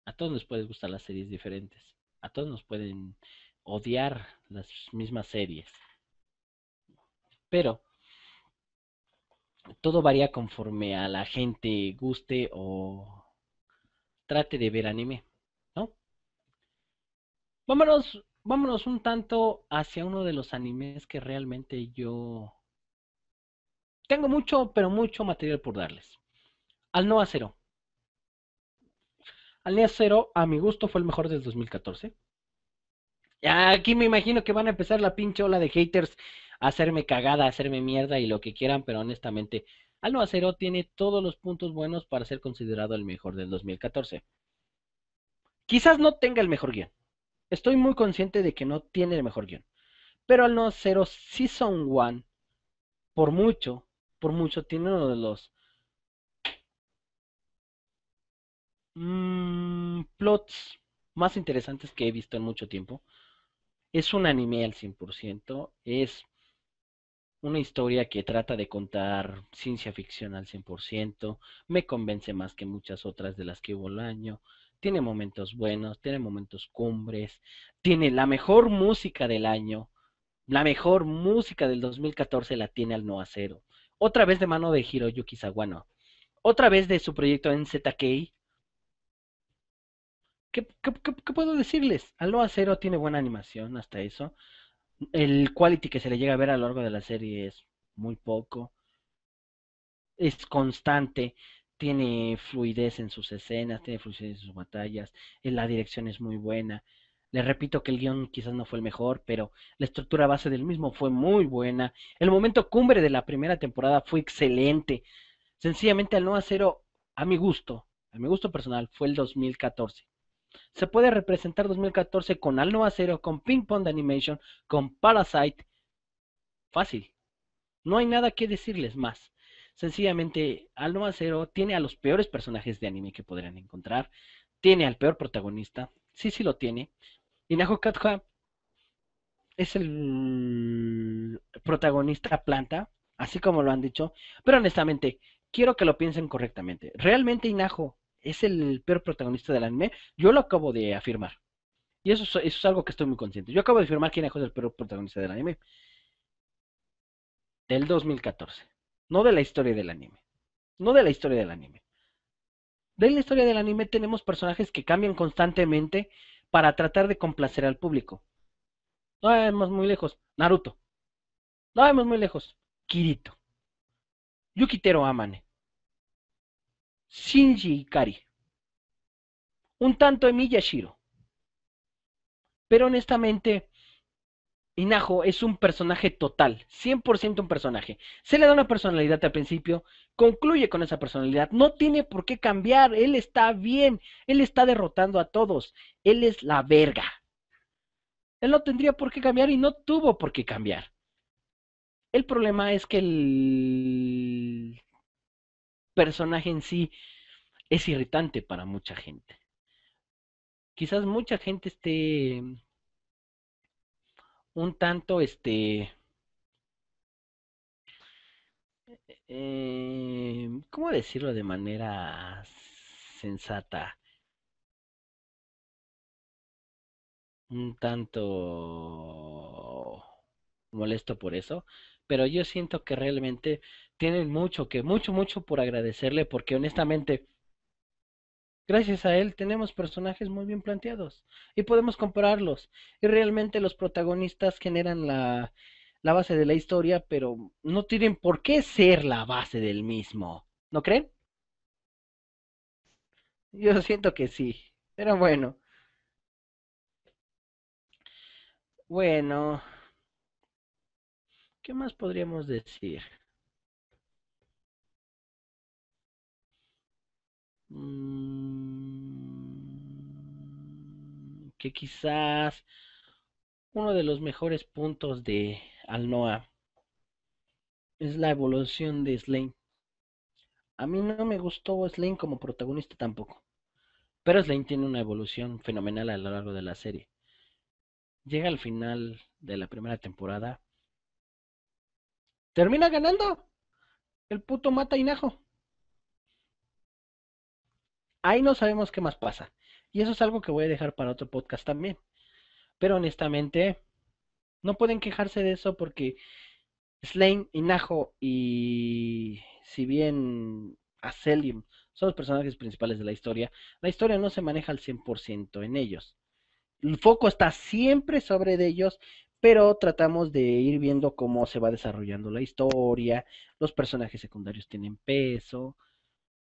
A todos nos pueden gustar las series diferentes. A todos nos pueden odiar las mismas series. Pero todo varía conforme a la gente guste o trate de ver anime, ¿no? Vámonos, vámonos un tanto hacia uno de los animes que realmente yo tengo mucho, pero mucho material por darles. Al no Cero. Al no Cero, a mi gusto, fue el mejor del 2014. Aquí me imagino que van a empezar la pinche ola de haters a hacerme cagada, a hacerme mierda y lo que quieran, pero honestamente, no Acero tiene todos los puntos buenos para ser considerado el mejor del 2014. Quizás no tenga el mejor guión. Estoy muy consciente de que no tiene el mejor guión. Pero no Acero Season 1, por mucho, por mucho, tiene uno de los mm, plots más interesantes que he visto en mucho tiempo es un anime al 100%, es una historia que trata de contar ciencia ficción al 100%, me convence más que muchas otras de las que hubo el año, tiene momentos buenos, tiene momentos cumbres, tiene la mejor música del año, la mejor música del 2014 la tiene al no acero, otra vez de mano de Hiroyuki Sawano, otra vez de su proyecto en ZK, ¿Qué, puedo decirles? Cero acero tiene buena animación, hasta eso. El quality que se le llega a ver a lo largo de la serie es muy poco. Es constante, tiene fluidez en sus escenas, tiene fluidez en sus batallas, eh, la dirección es muy buena. Les repito que el guión quizás no fue el mejor, pero la estructura base del mismo fue muy buena. El momento cumbre de la primera temporada fue excelente. Sencillamente al no acero, a mi gusto, a mi gusto personal, fue el 2014. Se puede representar 2014 con Al Noah con Ping Pong de Animation, con Parasite. Fácil. No hay nada que decirles más. Sencillamente, Al Noah tiene a los peores personajes de anime que podrían encontrar. Tiene al peor protagonista. Sí, sí lo tiene. Y Katja es el protagonista planta, así como lo han dicho. Pero honestamente, quiero que lo piensen correctamente. ¿Realmente Inajo es el peor protagonista del anime, yo lo acabo de afirmar. Y eso, es algo que estoy muy consciente. Yo acabo de afirmar quién es el peor protagonista del anime. Del 2014. No de la historia del anime. No de la historia del anime. De la historia del anime tenemos personajes que cambian constantemente para tratar de complacer al público. No vemos muy lejos. Naruto. No vemos muy lejos. Kirito. Yukitero Amane. Shinji Ikari, un tanto Emilia Shiro. Pero honestamente, Inajo es un personaje total, 100% un personaje. Se le da una personalidad al principio, concluye con esa personalidad, no tiene por qué cambiar, él está bien, él está derrotando a todos, él es la verga. Él no tendría por qué cambiar y no tuvo por qué cambiar. El problema es que el personaje en sí es irritante para mucha gente. Quizás mucha gente esté un tanto este eh, ¿cómo decirlo de manera sensata? Un tanto molesto por eso, pero yo siento que realmente tienen mucho, que mucho, mucho por agradecerle, porque honestamente, gracias a él tenemos personajes muy bien planteados y podemos compararlos. Y realmente los protagonistas generan la, la base de la historia, pero no tienen por qué ser la base del mismo, ¿no creen? Yo siento que sí, pero bueno. Bueno, ¿qué más podríamos decir? Mm, que quizás uno de los mejores puntos de Alnoa es la evolución de Slane. A mí no me gustó Slane como protagonista tampoco. Pero Slane tiene una evolución fenomenal a lo largo de la serie. Llega al final de la primera temporada. Termina ganando. El puto mata a Inajo ahí no sabemos qué más pasa. Y eso es algo que voy a dejar para otro podcast también. Pero honestamente, no pueden quejarse de eso porque Slane y y si bien Acelium son los personajes principales de la historia, la historia no se maneja al 100% en ellos. El foco está siempre sobre ellos, pero tratamos de ir viendo cómo se va desarrollando la historia, los personajes secundarios tienen peso,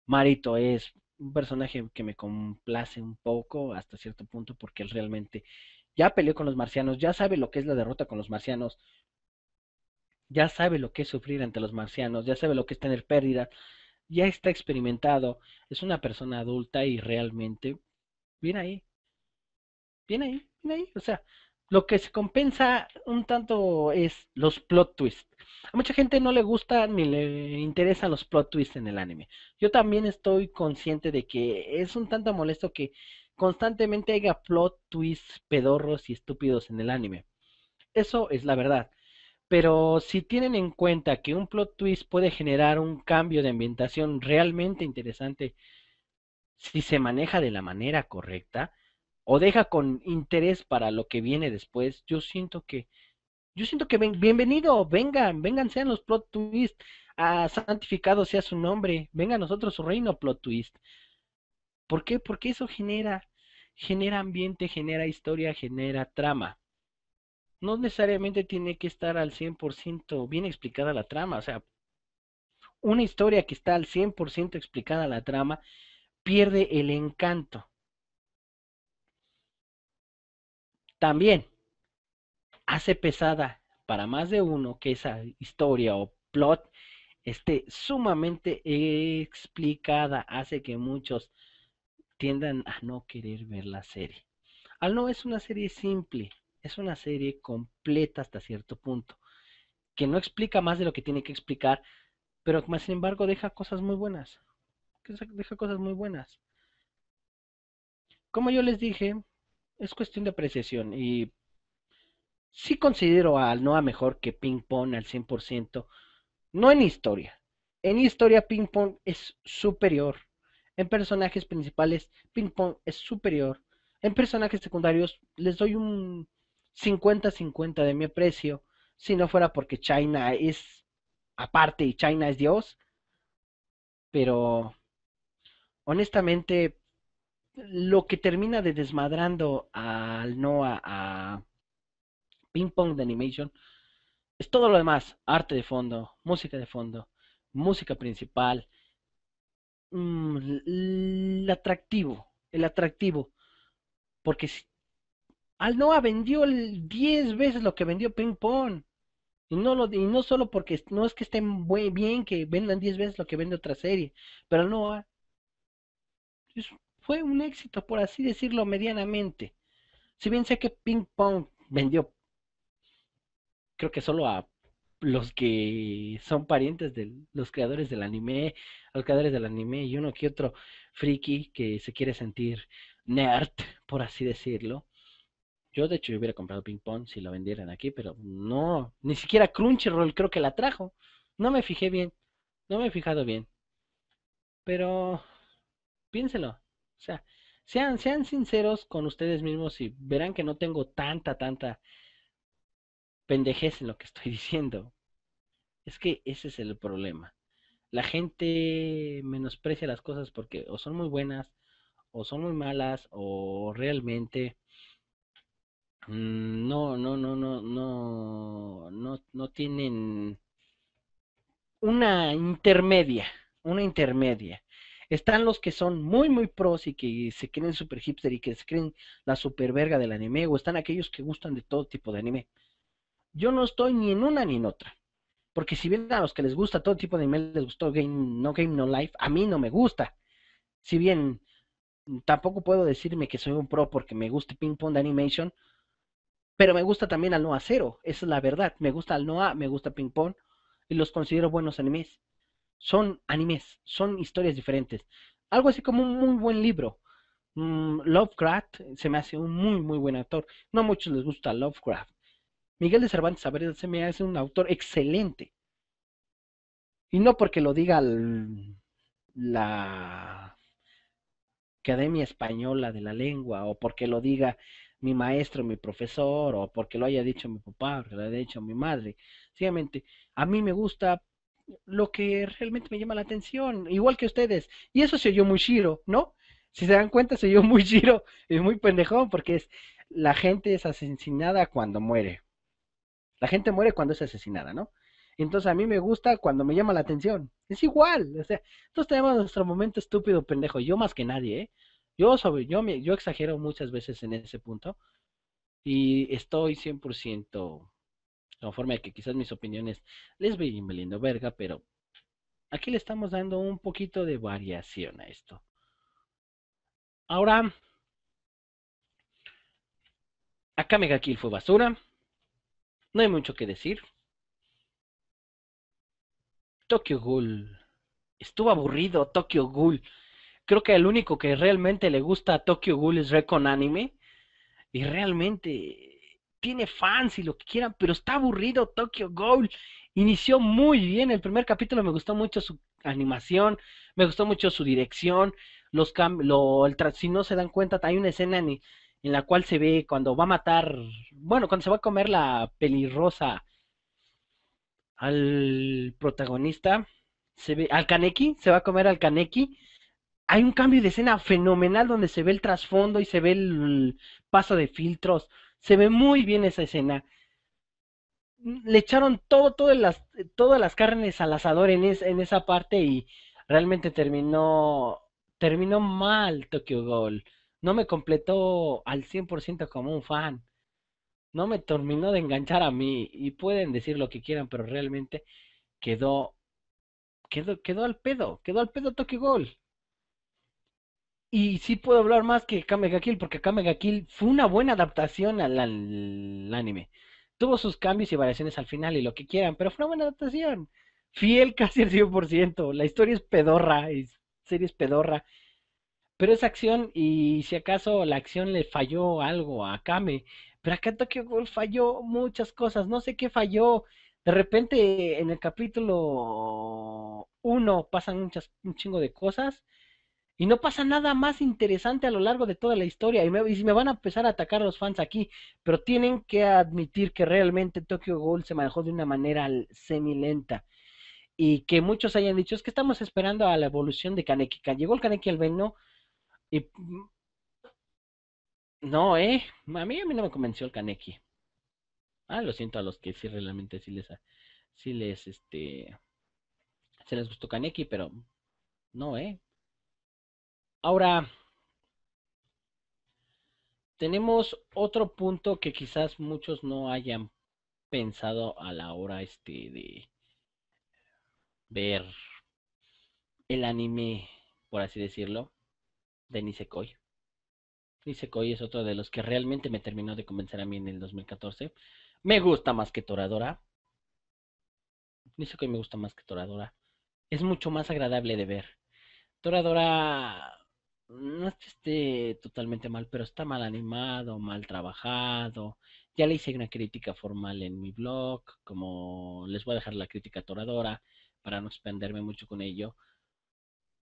Marito es un personaje que me complace un poco hasta cierto punto porque él realmente ya peleó con los marcianos, ya sabe lo que es la derrota con los marcianos, ya sabe lo que es sufrir ante los marcianos, ya sabe lo que es tener pérdida, ya está experimentado, es una persona adulta y realmente, viene ahí, viene ahí, viene ahí, o sea, lo que se compensa un tanto es los plot twists. A mucha gente no le gusta ni le interesan los plot twists en el anime. Yo también estoy consciente de que es un tanto molesto que constantemente haya plot twists pedorros y estúpidos en el anime. Eso es la verdad. Pero si tienen en cuenta que un plot twist puede generar un cambio de ambientación realmente interesante si se maneja de la manera correcta, o deja con interés para lo que viene después, yo siento que, yo siento que ven, bienvenido, vengan, vengan, sean los plot twist, ah, santificado sea su nombre, venga a nosotros su reino plot twist. ¿Por qué? Porque eso genera, genera ambiente, genera historia, genera trama. No necesariamente tiene que estar al 100% bien explicada la trama, o sea, una historia que está al 100% explicada la trama pierde el encanto. También hace pesada para más de uno que esa historia o plot esté sumamente explicada, hace que muchos tiendan a no querer ver la serie. Al no es una serie simple, es una serie completa hasta cierto punto, que no explica más de lo que tiene que explicar, pero más sin embargo deja cosas muy buenas. Deja cosas muy buenas. Como yo les dije, es cuestión de apreciación y sí considero a Noah mejor que Ping Pong al 100%, no en historia. En historia Ping Pong es superior. En personajes principales Ping Pong es superior. En personajes secundarios les doy un 50-50 de mi aprecio. Si no fuera porque China es aparte y China es Dios. Pero honestamente lo que termina de desmadrando al Noah a Ping Pong de Animation es todo lo demás, arte de fondo, música de fondo, música principal, mm, el atractivo, el atractivo, porque al Noah vendió 10 veces lo que vendió Ping Pong. Y no, lo, y no solo porque no es que estén bien que vendan 10 veces lo que vende otra serie, pero Noah es fue un éxito, por así decirlo, medianamente. Si bien sé que Ping Pong vendió, creo que solo a los que son parientes de los creadores del anime, a los creadores del anime y uno que otro friki que se quiere sentir nerd, por así decirlo. Yo de hecho yo hubiera comprado Ping Pong si lo vendieran aquí, pero no, ni siquiera Crunchyroll creo que la trajo. No me fijé bien, no me he fijado bien. Pero piénselo, o sea, sean, sean sinceros con ustedes mismos y verán que no tengo tanta, tanta pendejez en lo que estoy diciendo. Es que ese es el problema. La gente menosprecia las cosas porque o son muy buenas, o son muy malas, o realmente mm, no, no, no, no, no, no, no tienen una intermedia, una intermedia. Están los que son muy, muy pros y que se creen super hipster y que se creen la super verga del anime, o están aquellos que gustan de todo tipo de anime. Yo no estoy ni en una ni en otra. Porque si bien a los que les gusta todo tipo de anime les gustó Game No Game No Life, a mí no me gusta. Si bien tampoco puedo decirme que soy un pro porque me gusta Ping Pong de Animation, pero me gusta también al A Cero, esa es la verdad. Me gusta al Noa, me gusta Ping Pong y los considero buenos animes son animes, son historias diferentes. Algo así como un muy buen libro. Mm, Lovecraft eh, se me hace un muy, muy buen actor No a muchos les gusta Lovecraft. Miguel de Cervantes Saavedra se me hace un autor excelente. Y no porque lo diga la Academia Española de la Lengua, o porque lo diga mi maestro, mi profesor, o porque lo haya dicho mi papá, o que lo haya dicho mi madre. Simplemente, a mí me gusta lo que realmente me llama la atención, igual que ustedes. Y eso se oyó muy giro ¿no? Si se dan cuenta, se oyó muy giro y muy pendejón, porque es la gente es asesinada cuando muere. La gente muere cuando es asesinada, ¿no? Entonces a mí me gusta cuando me llama la atención. Es igual, o sea, todos tenemos nuestro momento estúpido pendejo, yo más que nadie, ¿eh? Yo yo me, yo exagero muchas veces en ese punto y estoy 100% conforme forma que quizás mis opiniones les vayan valiendo verga, pero aquí le estamos dando un poquito de variación a esto. Ahora, acá Mega Kill fue basura. No hay mucho que decir. Tokyo Ghoul. Estuvo aburrido Tokyo Ghoul. Creo que el único que realmente le gusta a Tokyo Ghoul es Recon Anime. Y realmente tiene fans y lo que quieran, pero está aburrido Tokyo Ghoul. Inició muy bien el primer capítulo, me gustó mucho su animación, me gustó mucho su dirección, los cambios lo, el si no se dan cuenta, hay una escena en, en, la cual se ve cuando va a matar, bueno, cuando se va a comer la pelirrosa al protagonista, se ve al Kaneki, se va a comer al Kaneki. Hay un cambio de escena fenomenal donde se ve el trasfondo y se ve el paso de filtros se ve muy bien esa escena. Le echaron todo, todas las, todas las carnes al asador en, en esa parte y realmente terminó, terminó mal Tokyo Gol. No me completó al 100% como un fan. No me terminó de enganchar a mí. Y pueden decir lo que quieran, pero realmente quedó, quedó, quedó al pedo. Quedó al pedo Tokyo Gol. Y sí puedo hablar más que Kamega Kill, porque Kamega Kill fue una buena adaptación al, anime. Tuvo sus cambios y variaciones al final y lo que quieran, pero fue una buena adaptación. Fiel casi al 100%. La historia es pedorra, es serie es pedorra. Pero esa acción y si acaso la acción le falló algo a Kame. Pero acá Tokyo Ghoul falló muchas cosas. No sé qué falló. De repente en el capítulo 1 pasan un chingo de cosas y no pasa nada más interesante a lo largo de toda la historia. Y, me, van a empezar a atacar los fans aquí. Pero tienen que admitir que realmente Tokyo Ghoul se manejó de una manera semilenta. Y que muchos hayan dicho, es que estamos esperando a la evolución de Kaneki. Llegó el Kaneki al veneno Y... Mm, no, eh. A mí, a mí no me convenció el Kaneki. Ah, lo siento a los que sí realmente sí les... Sí les, este... Se les gustó Kaneki, pero... No, eh Ahora, tenemos otro punto que quizás muchos no hayan pensado a la hora este, de ver el anime, por así decirlo, de Nisekoi. Nisekoi es otro de los que realmente me terminó de convencer a mí en el 2014. Me gusta más que Toradora. Nisekoi me gusta más que Toradora. Es mucho más agradable de ver. Toradora no esté totalmente mal, pero está mal animado, mal trabajado. Ya le hice una crítica formal en mi blog, como les voy a dejar la crítica atoradora para no expenderme mucho con ello.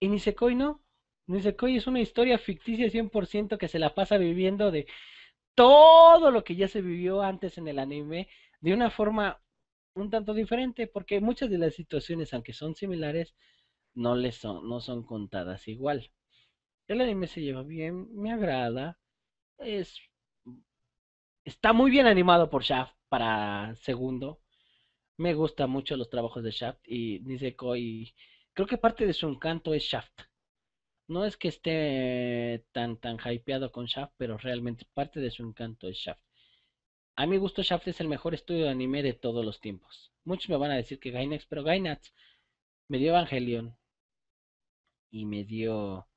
Y Nisekoi no. Nisekoi es una historia ficticia 100% que se la pasa viviendo de todo lo que ya se vivió antes en el anime de una forma un tanto diferente, porque muchas de las situaciones, aunque son similares, no les son, no son contadas igual. El anime se lleva bien, me agrada. Es está muy bien animado por Shaft para segundo. Me gustan mucho los trabajos de Shaft y Niseko creo que parte de su encanto es Shaft. No es que esté tan tan hypeado con Shaft, pero realmente parte de su encanto es Shaft. A mi gusto Shaft es el mejor estudio de anime de todos los tiempos. Muchos me van a decir que Gainax, pero Gainax me dio Evangelion y me dio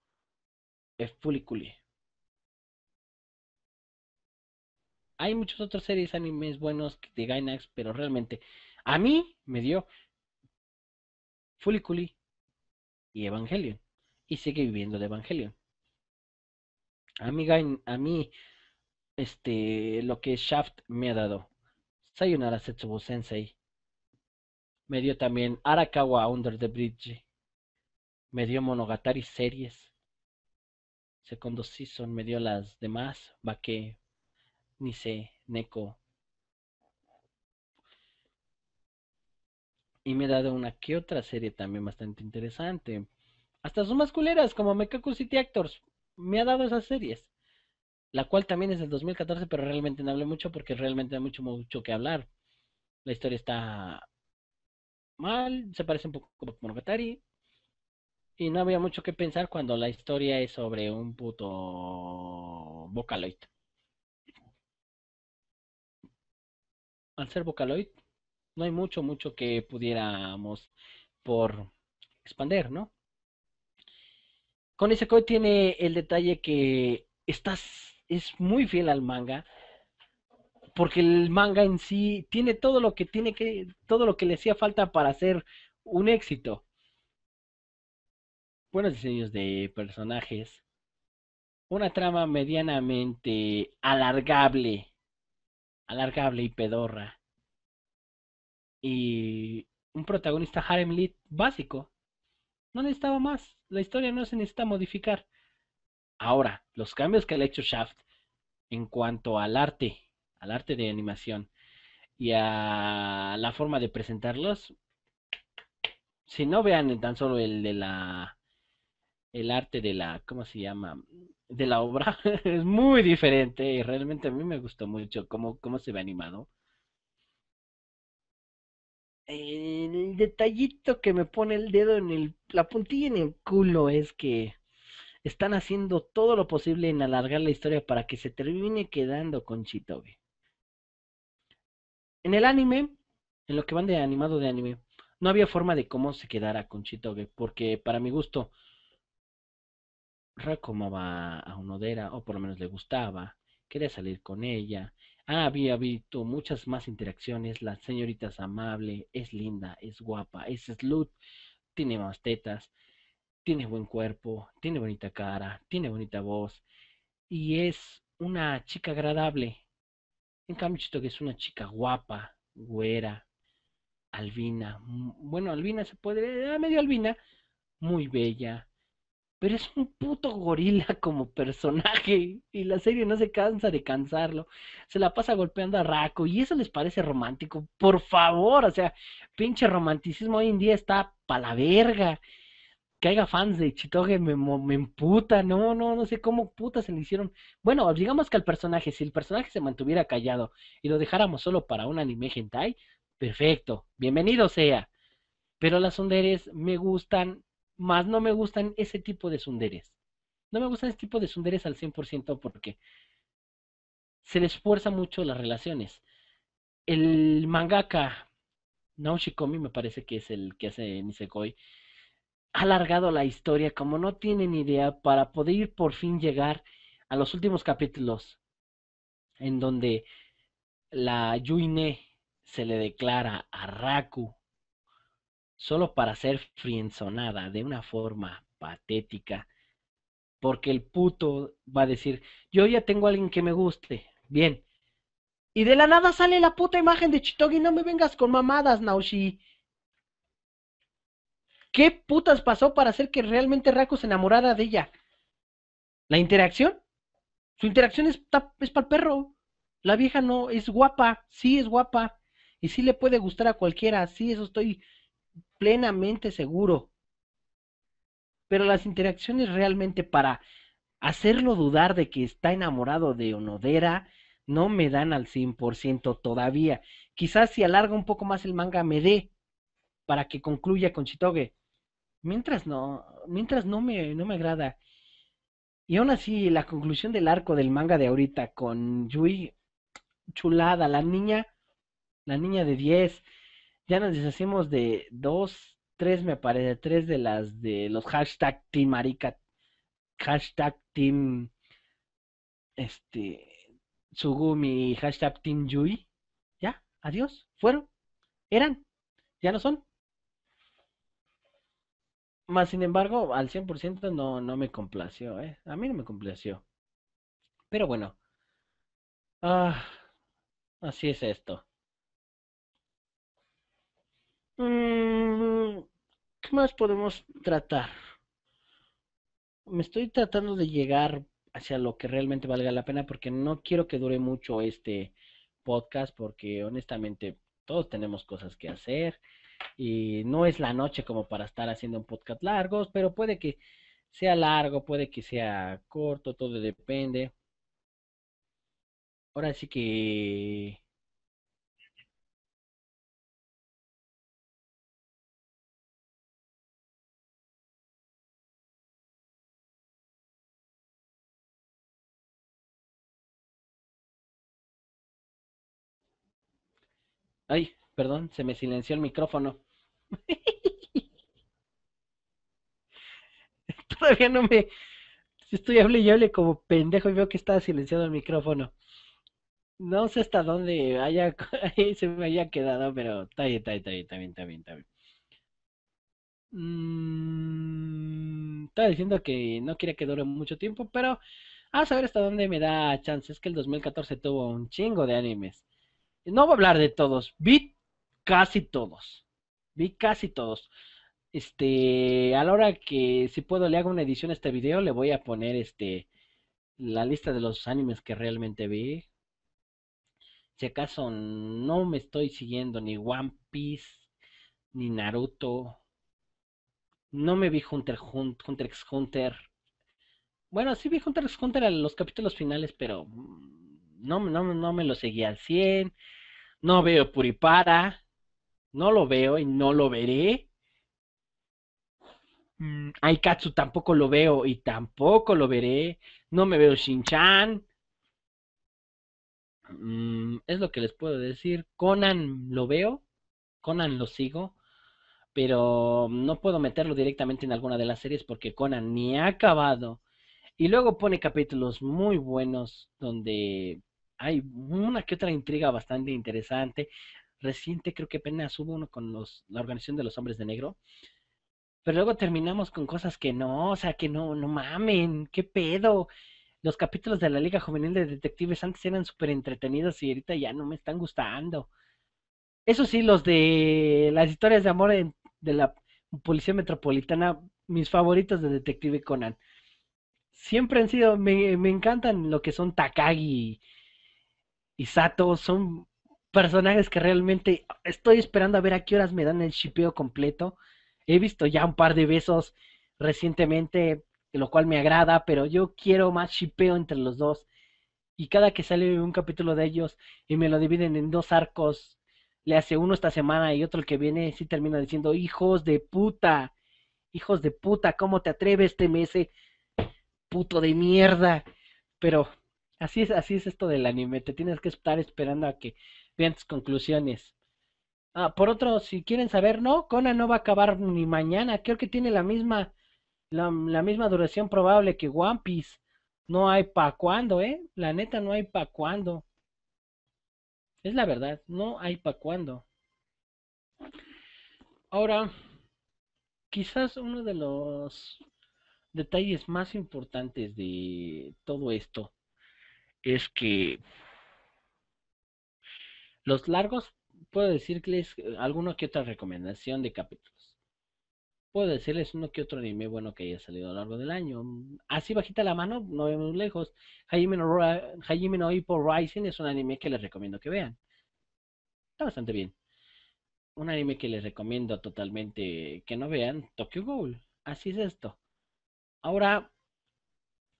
hay muchas otras series animes buenos de Gainax, pero realmente a mí me dio Fuliculi y Evangelion. Y sigue viviendo de Evangelion. A mí, a mí este, lo que Shaft me ha dado. Sayonara Setsubo Sensei. Me dio también Arakawa Under the Bridge. Me dio Monogatari Series. Segundo Season me dio las demás, Baque, Nise, Neko. Y me ha dado una que otra serie también bastante interesante. Hasta sus más culeras, como Mekaku City Actors. Me ha dado esas series. La cual también es del 2014, pero realmente no hablé mucho porque realmente hay mucho, mucho que hablar. La historia está mal, se parece un poco a Monogatari, y no había mucho que pensar cuando la historia es sobre un puto Vocaloid. Al ser Vocaloid, no hay mucho, mucho que pudiéramos por expander, ¿no? Con ese coi tiene el detalle que estás, es muy fiel al manga, porque el manga en sí tiene todo lo que tiene que, todo lo que le hacía falta para ser un éxito buenos diseños de personajes, una trama medianamente alargable, alargable y pedorra, y un protagonista harem lead básico. No necesitaba más, la historia no se necesita modificar. Ahora, los cambios que le ha hecho Shaft en cuanto al arte, al arte de animación y a la forma de presentarlos, si no vean tan solo el de la el arte de la, ¿cómo se llama? De la obra es muy diferente y realmente a mí me gustó mucho cómo, cómo se ve animado. El detallito que me pone el dedo en el, la puntilla en el culo es que están haciendo todo lo posible en alargar la historia para que se termine quedando con Chitoge. En el anime, en lo que van de animado de anime, no había forma de cómo se quedara con Chitoge. porque para mi gusto, recomaba a Onodera, o por lo menos le gustaba, quería salir con ella. Ah, había visto muchas más interacciones, la señorita es amable, es linda, es guapa, es slut, tiene más tetas, tiene buen cuerpo, tiene bonita cara, tiene bonita voz, y es una chica agradable. En cambio, que es una chica guapa, güera, albina, bueno, albina se puede, ah, medio albina, muy bella, pero es un puto gorila como personaje y la serie no se cansa de cansarlo. Se la pasa golpeando a Raco y eso les parece romántico. Por favor, o sea, pinche romanticismo hoy en día está pa' la verga. Que haya fans de Chitoge me, me emputa, no, no, no sé cómo putas se le hicieron. Bueno, digamos que al personaje, si el personaje se mantuviera callado y lo dejáramos solo para un anime hentai, perfecto, bienvenido sea. Pero las honderes me gustan más no me gustan ese tipo de sunderes. No me gustan ese tipo de sunderes al 100% porque se les fuerza mucho las relaciones. El mangaka Naoshikomi, me parece que es el que hace Nisekoi, ha alargado la historia como no tienen idea para poder por fin llegar a los últimos capítulos en donde la Yuine se le declara a Raku solo para ser frienzonada de una forma patética, porque el puto va a decir, yo ya tengo a alguien que me guste, bien. Y de la nada sale la puta imagen de Chitogi, no me vengas con mamadas, Naoshi. ¿Qué putas pasó para hacer que realmente Raco se enamorara de ella? ¿La interacción? Su interacción es para el perro. La vieja no, es guapa, sí es guapa. Y sí le puede gustar a cualquiera, sí, eso estoy plenamente seguro. Pero las interacciones realmente para hacerlo dudar de que está enamorado de Onodera no me dan al 100% todavía. Quizás si alarga un poco más el manga me dé para que concluya con Chitoge. Mientras no, mientras no me, no me agrada. Y aún así, la conclusión del arco del manga de ahorita con Yui, chulada, la niña, la niña de 10, ya nos deshacimos de dos, tres me parece, tres de las de los hashtag Team Arica, hashtag Team este hashtag Team Yui. Ya, adiós, fueron, eran, ya no son. Más sin embargo, al 100% no, no me complació, ¿eh? A mí no me complació. Pero bueno. Ah, así es esto. Mm, ¿Qué más podemos tratar? Me estoy tratando de llegar hacia lo que realmente valga la pena porque no quiero que dure mucho este podcast porque honestamente todos tenemos cosas que hacer y no es la noche como para estar haciendo un podcast largo, pero puede que sea largo, puede que sea corto, todo depende. Ahora sí que Ay, perdón, se me silenció el micrófono. Todavía no me... Estoy hable yo le como pendejo y veo que está silenciado el micrófono. No sé hasta dónde haya, se me haya quedado, pero está bien, está bien, está bien, está bien, está mm, estaba diciendo que no quiere que dure mucho tiempo, pero a saber hasta dónde me da chance. Es que el 2014 tuvo un chingo de animes no voy a hablar de todos, vi casi todos, vi casi todos. Este, a la hora que si puedo le hago una edición a este video, le voy a poner este la lista de los animes que realmente vi. Si acaso no me estoy siguiendo ni One Piece ni Naruto. No me vi Hunter Hunter x Hunter. Bueno, sí vi Hunter x Hunter en los capítulos finales, pero mm, no, me lo seguí al 100, no veo Puripara, no lo veo y no lo veré. Mm, Aikatsu tampoco lo veo y tampoco lo veré. No me veo Shinchan. Mm, es lo que les puedo decir. Conan lo veo. Conan lo sigo. Pero no puedo meterlo directamente en alguna de las series porque Conan ni ha acabado. Y luego pone capítulos muy buenos donde hay una que otra intriga bastante interesante. Reciente creo que apenas hubo uno con los, la organización de los hombres de negro. Pero luego terminamos con cosas que no, o sea, que no, no mamen, qué pedo. Los capítulos de la Liga Juvenil de Detectives antes eran súper entretenidos y ahorita ya no me están gustando. Eso sí, los de las historias de amor de la Policía Metropolitana, mis favoritos de Detective Conan. Siempre han sido, me, me encantan lo que son Takagi y Sato son personajes que realmente estoy esperando a ver a qué horas me dan el shipeo completo. He visto ya un par de besos recientemente, lo cual me agrada, pero yo quiero más shipeo entre los dos. Y cada que sale un capítulo de ellos y me lo dividen en dos arcos, le hace uno esta semana y otro el que viene, sí termina diciendo, hijos de puta, hijos de puta, ¿cómo te atreves, mes, Puto de mierda. Pero Así es, así es esto del anime, te tienes que estar esperando a que vean tus conclusiones. Ah, por otro, si quieren saber, no, Conan no va a acabar ni mañana, creo que tiene la misma, la, misma duración probable que One Piece. No hay pa' cuándo, ¿eh? La neta no hay pa' cuándo. Es la verdad, no hay pa' cuándo. Ahora, quizás uno de los detalles más importantes de todo esto es que los largos, puedo decirles eh, alguna que otra recomendación de capítulos. Puedo decirles uno que otro anime bueno que haya salido a lo largo del año. Así bajita la mano, no vemos lejos. Hajime no, Hajime Ippo Rising es un anime que les recomiendo que vean. Está bastante bien. Un anime que les recomiendo totalmente que no vean, Tokyo Ghoul. Así es esto. Ahora,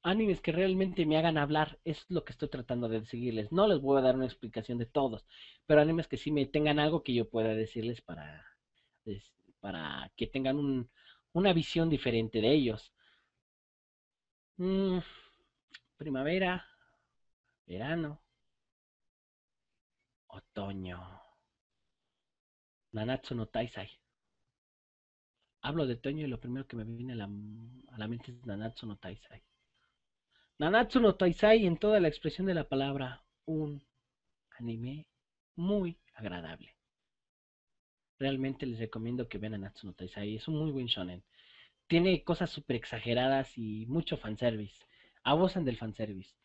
animes que realmente me hagan hablar, es lo que estoy tratando de decirles. No les voy a dar una explicación de todos, pero animes que sí me tengan algo que yo pueda decirles para, para que tengan una visión diferente de ellos. Mm, primavera, verano, otoño. Nanatsu no Taisai. Hablo de otoño y lo primero que me viene a la, a la mente es Nanatsu no Taisai. Nanatsu no Taisai en toda la expresión de la palabra, un anime muy agradable. Realmente les recomiendo que vean Nanatsu no Taisai, es un muy buen shonen. Tiene cosas súper exageradas y mucho fanservice. Abusan del fanservice,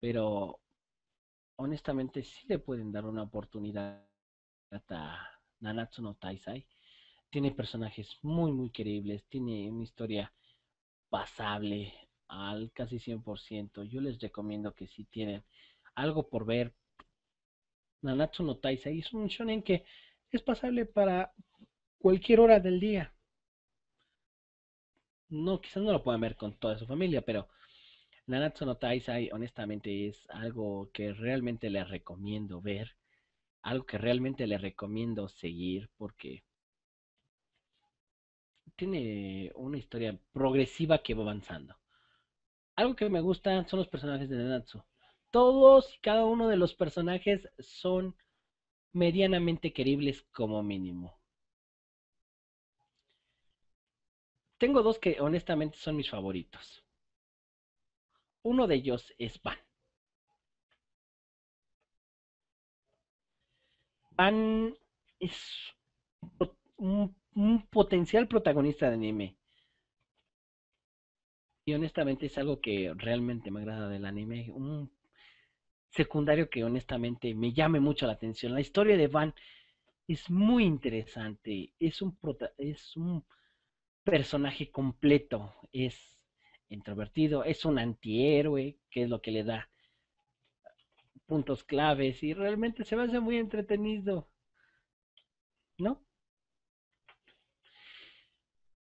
pero honestamente sí le pueden dar una oportunidad a Nanatsu no Taisai. Tiene personajes muy, muy queribles, tiene una historia pasable, al casi 100%. Yo les recomiendo que si tienen algo por ver, Nanatsu no Taisai es un shonen que es pasable para cualquier hora del día. No, quizás no lo puedan ver con toda su familia, pero Nanatsu no Taisai honestamente es algo que realmente les recomiendo ver, algo que realmente les recomiendo seguir porque tiene una historia progresiva que va avanzando algo que me gusta son los personajes de Naruto. Todos y cada uno de los personajes son medianamente queribles como mínimo. Tengo dos que honestamente son mis favoritos. Uno de ellos es Van. Van es un, un potencial protagonista de anime. Y honestamente es algo que realmente me agrada del anime. Un secundario que honestamente me llame mucho la atención. La historia de Van es muy interesante. Es un, es un personaje completo. Es introvertido. Es un antihéroe, que es lo que le da puntos claves. Y realmente se me hace muy entretenido. ¿No?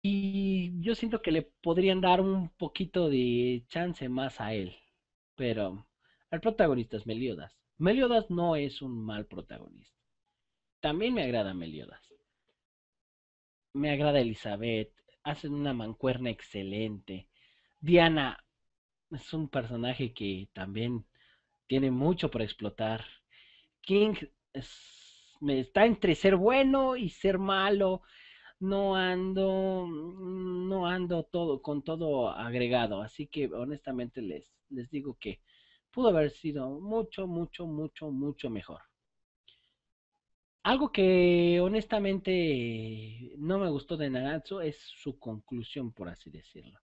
Y yo siento que le podrían dar un poquito de chance más a él. Pero el protagonista es Meliodas. Meliodas no es un mal protagonista. También me agrada Meliodas. Me agrada Elizabeth. Hacen una mancuerna excelente. Diana es un personaje que también tiene mucho por explotar. King está entre ser bueno y ser malo no ando, mm, no ando todo, con todo agregado, así que honestamente les, les digo que pudo haber sido mucho, mucho, mucho, mucho mejor. Algo que honestamente no me gustó de Nagatsu es su conclusión, por así decirlo.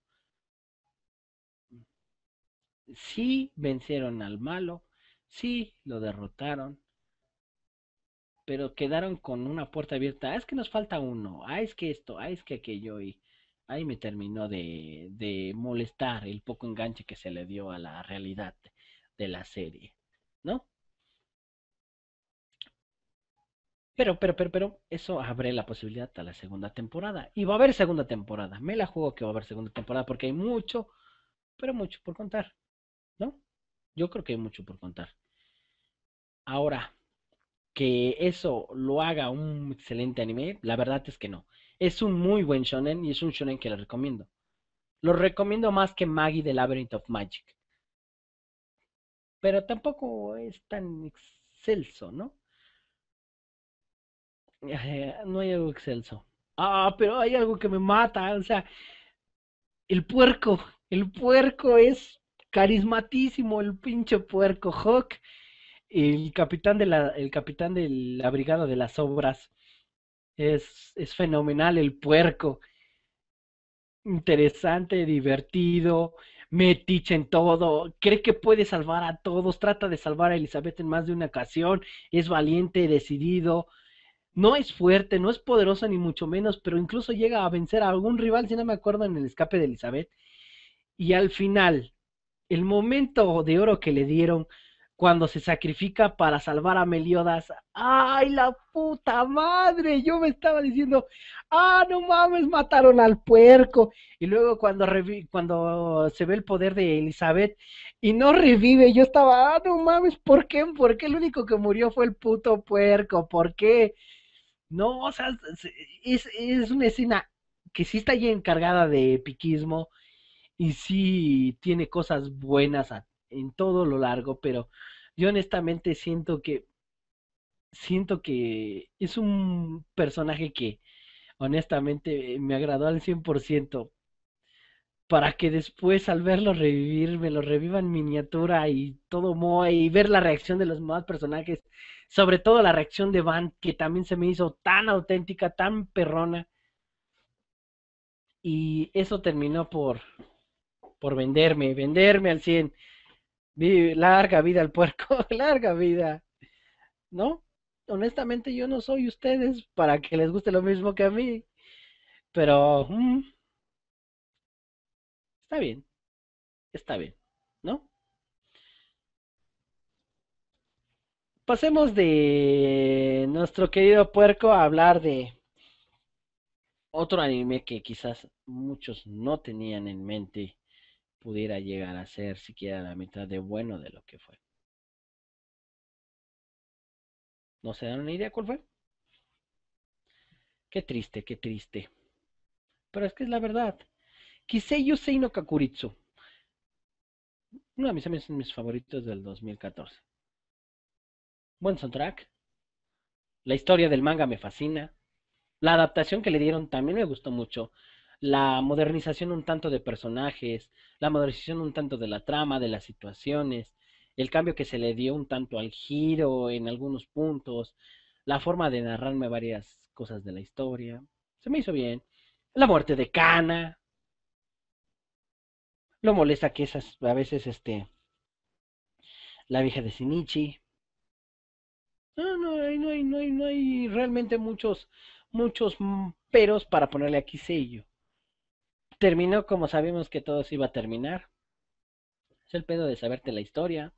Sí vencieron al malo, sí lo derrotaron, pero quedaron con una puerta abierta. Ah, es que nos falta uno. Ah, es que esto. Ah, es que aquello. Y ahí me terminó de, de molestar el poco enganche que se le dio a la realidad de la serie, ¿no? Pero, pero, pero, pero, eso abre la posibilidad a la segunda temporada. Y va a haber segunda temporada. Me la juego que va a haber segunda temporada porque hay mucho, pero mucho por contar. ¿No? Yo creo que hay mucho por contar. Ahora, que eso lo haga un excelente anime, la verdad es que no. Es un muy buen shonen y es un shonen que le recomiendo. Lo recomiendo más que Maggie de Labyrinth of Magic. Pero tampoco es tan excelso, ¿no? Eh, no hay algo excelso. Ah, pero hay algo que me mata, o sea, el puerco, el puerco es carismatísimo, el pinche puerco Hawk el capitán de la, capitán brigada de las obras es, es fenomenal, el puerco. Interesante, divertido, metiche en todo, cree que puede salvar a todos, trata de salvar a Elizabeth en más de una ocasión, es valiente, decidido, no es fuerte, no es poderosa ni mucho menos, pero incluso llega a vencer a algún rival, si no me acuerdo, en el escape de Elizabeth. Y al final, el momento de oro que le dieron cuando se sacrifica para salvar a Meliodas. ¡Ay, la puta madre! Yo me estaba diciendo, ¡ah, no mames, mataron al puerco! Y luego cuando, cuando se ve el poder de Elizabeth y no revive, yo estaba, ¡ah, no mames, ¿por qué? ¿Por qué el único que murió fue el puto puerco? ¿Por qué? No, o sea, es, es una escena que sí está ahí encargada de epiquismo y sí tiene cosas buenas a en todo lo largo, pero yo honestamente siento que siento que es un personaje que honestamente eh, me agradó al 100% para que después al verlo revivir me lo reviva en miniatura y todo moa y ver la reacción de los más personajes, sobre todo la reacción de Van que también se me hizo tan auténtica, tan perrona. Y eso terminó por por venderme, venderme al 100 larga vida al puerco, larga vida. ¿No? Honestamente yo no soy ustedes para que les guste lo mismo que a mí. Pero... Mm, está bien. Está bien. ¿No? Pasemos de nuestro querido puerco a hablar de otro anime que quizás muchos no tenían en mente pudiera llegar a ser siquiera la mitad de bueno de lo que fue. ¿No se dan una idea cuál fue? Qué triste, qué triste. Pero es que es la verdad. Kisei Yusei no Kakuritsu. Uno de mis amigos mis favoritos del 2014. Buen soundtrack. La historia del manga me fascina. La adaptación que le dieron también me gustó mucho la modernización un tanto de personajes, la modernización un tanto de la trama, de las situaciones, el cambio que se le dio un tanto al giro en algunos puntos, la forma de narrarme varias cosas de la historia. Se me hizo bien. La muerte de Cana. Lo molesta que esas a veces este la vieja de sinichi No, no, hay, no no hay, no hay realmente muchos muchos peros para ponerle aquí sello terminó como sabíamos que todo se iba a terminar. Es el pedo de saberte la historia.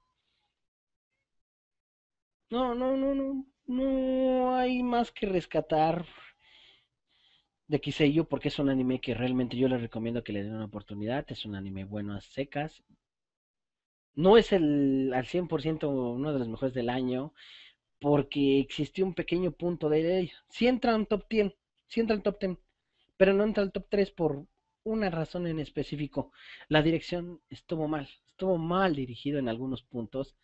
No, no, no, no. No hay más que rescatar de yo porque es un anime que realmente yo les recomiendo que le den una oportunidad. Es un anime bueno a secas. No es el al 100% uno de los mejores del año porque existió un pequeño punto de... Si entra en top 10, si entra en top 10, pero no entra en top 3 por una razón en específico. La dirección estuvo mal, estuvo mal dirigido en algunos puntos.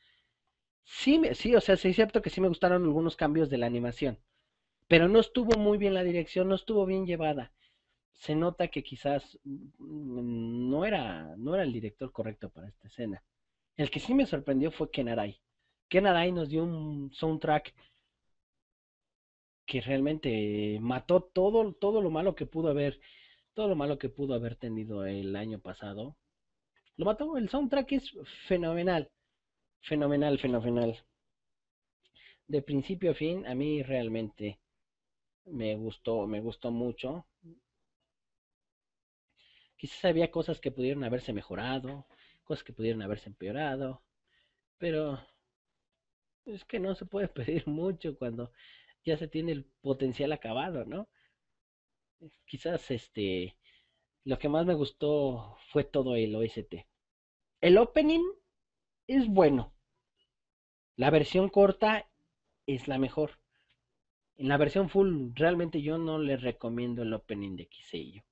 Sí, sí, o sea, sí es cierto que sí me gustaron algunos cambios de la animación, pero no estuvo muy bien la dirección, no estuvo bien llevada. Se nota que quizás mm, no era, no era el director correcto para esta escena. El que sí me sorprendió fue Kenaray. Kenaray nos dio un soundtrack que realmente mató todo, todo lo malo que pudo haber todo lo malo que pudo haber tenido el año pasado, lo mató. El soundtrack es fenomenal, fenomenal, fenomenal. De principio a fin, a mí realmente me gustó, me gustó mucho. Quizás había cosas que pudieron haberse mejorado, cosas que pudieron haberse empeorado, pero es que no se puede pedir mucho cuando ya se tiene el potencial acabado, ¿no? quizás este, lo que más me gustó fue todo el OST. El opening es bueno. La versión corta es la mejor. En la versión full realmente yo no le recomiendo el opening de Kiseiyo.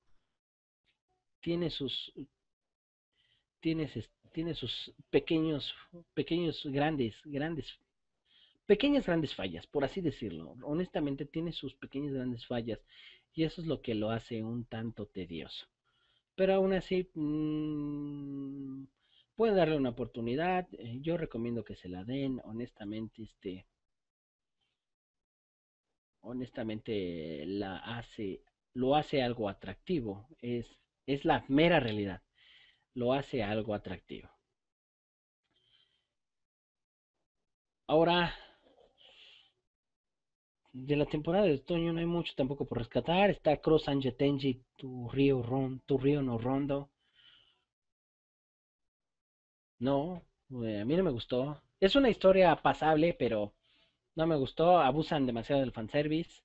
Tiene sus tiene, tiene sus pequeños pequeños grandes grandes pequeñas grandes fallas, por así decirlo. Honestamente tiene sus pequeñas grandes fallas y eso es lo que lo hace un tanto tedioso. Pero aún así, mmm, pueden darle una oportunidad, eh, yo recomiendo que se la den, honestamente, este, honestamente la hace, lo hace algo atractivo, es, es la mera realidad, lo hace algo atractivo. Ahora, de la temporada de otoño no hay mucho tampoco por rescatar. Está Cross Tenji tu río ron, tu río no rondo. No, eh, a mí no me gustó. Es una historia pasable, pero no me gustó. Abusan demasiado del fanservice.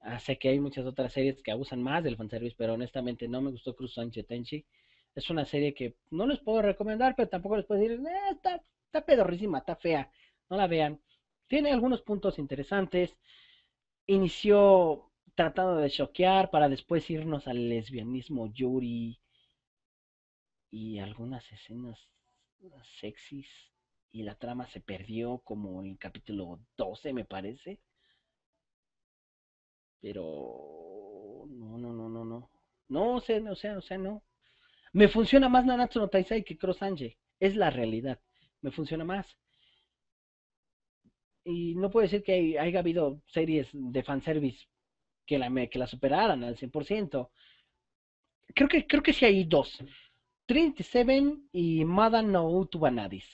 Ah, sé que hay muchas otras series que abusan más del fanservice, pero honestamente no me gustó Cross Tenji Es una serie que no les puedo recomendar, pero tampoco les puedo decir, eh, está, está está fea, no la vean tiene algunos puntos interesantes. Inició tratando de choquear para después irnos al lesbianismo Yuri y algunas escenas sexys y la trama se perdió como en el capítulo 12 me parece. Pero no, no, no, no, no. No, o sea, no, o sea, no. Me funciona más Nanatsu no Taisai que Cross Ange. Es la realidad. Me funciona más y no puede ser que haya habido series de fanservice que la, que la superaran al 100%. Creo que, creo que sí hay dos. 37 y Madan no Utubanadis.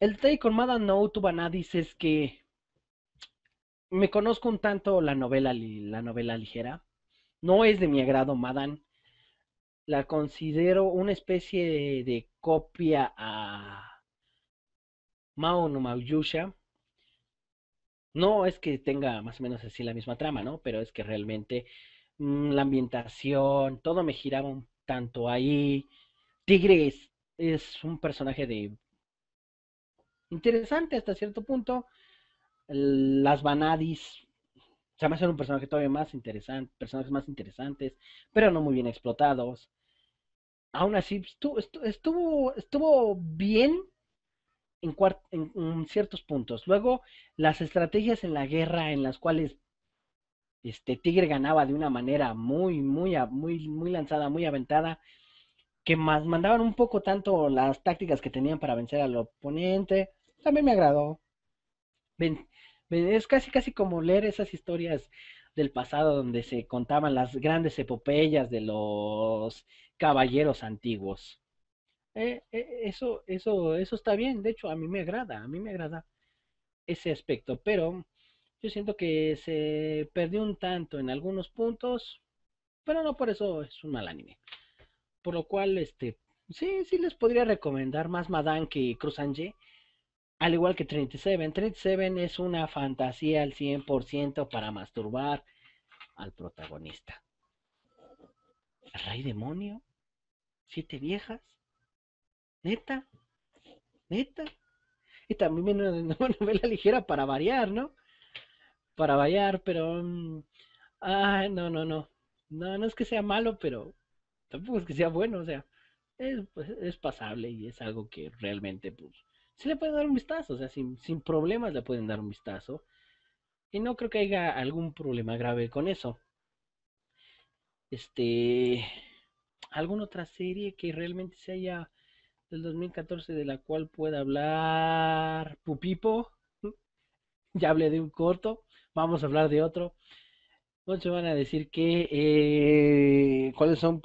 El take con Madan no Utubanadis es que me conozco un tanto la novela, la novela ligera. No es de mi agrado Madan. La considero una especie de, copia a Mao no Yusha. No es que tenga más o menos así la misma trama, ¿no? Pero es que realmente mm, la ambientación, todo me giraba un tanto ahí. Tigres es, un personaje de interesante hasta cierto punto. Las Vanadis se me hacen un personaje todavía más interesante, personajes más interesantes, pero no muy bien explotados. Aún así, estuvo, estuvo bien en, ciertos puntos. Luego, las estrategias en la guerra en las cuales este Tigre ganaba de una manera muy, muy, muy, muy lanzada, muy aventada, que más mandaban un poco tanto las tácticas que tenían para vencer al oponente, también me agradó. es casi, casi como leer esas historias del pasado donde se contaban las grandes epopeyas de los caballeros antiguos. Eh, eh, eso, eso, eso está bien, de hecho a mí me agrada, a mí me agrada ese aspecto, pero yo siento que se perdió un tanto en algunos puntos, pero no por eso es un mal anime. Por lo cual, este, sí, sí les podría recomendar más Madan que Cruzanje, al igual que 37. 37 es una fantasía al 100% para masturbar al protagonista. rey demonio? ¿Siete viejas? ¿Neta? ¿Neta? Y también viene una novela ligera para variar, ¿no? Para variar, pero... ah no, no, no. No, no es que sea malo, pero tampoco es que sea bueno, o sea, es, pues, pasable y es algo que realmente, pues, se le puede dar un vistazo, o sea, sin problemas le pueden dar un vistazo. Y no creo que haya algún problema grave con eso. Este, alguna otra serie que realmente se haya del 2014 de la cual puede hablar Pupipo. ya hablé de un corto, vamos a hablar de otro. Muchos van a decir que eh, cuáles son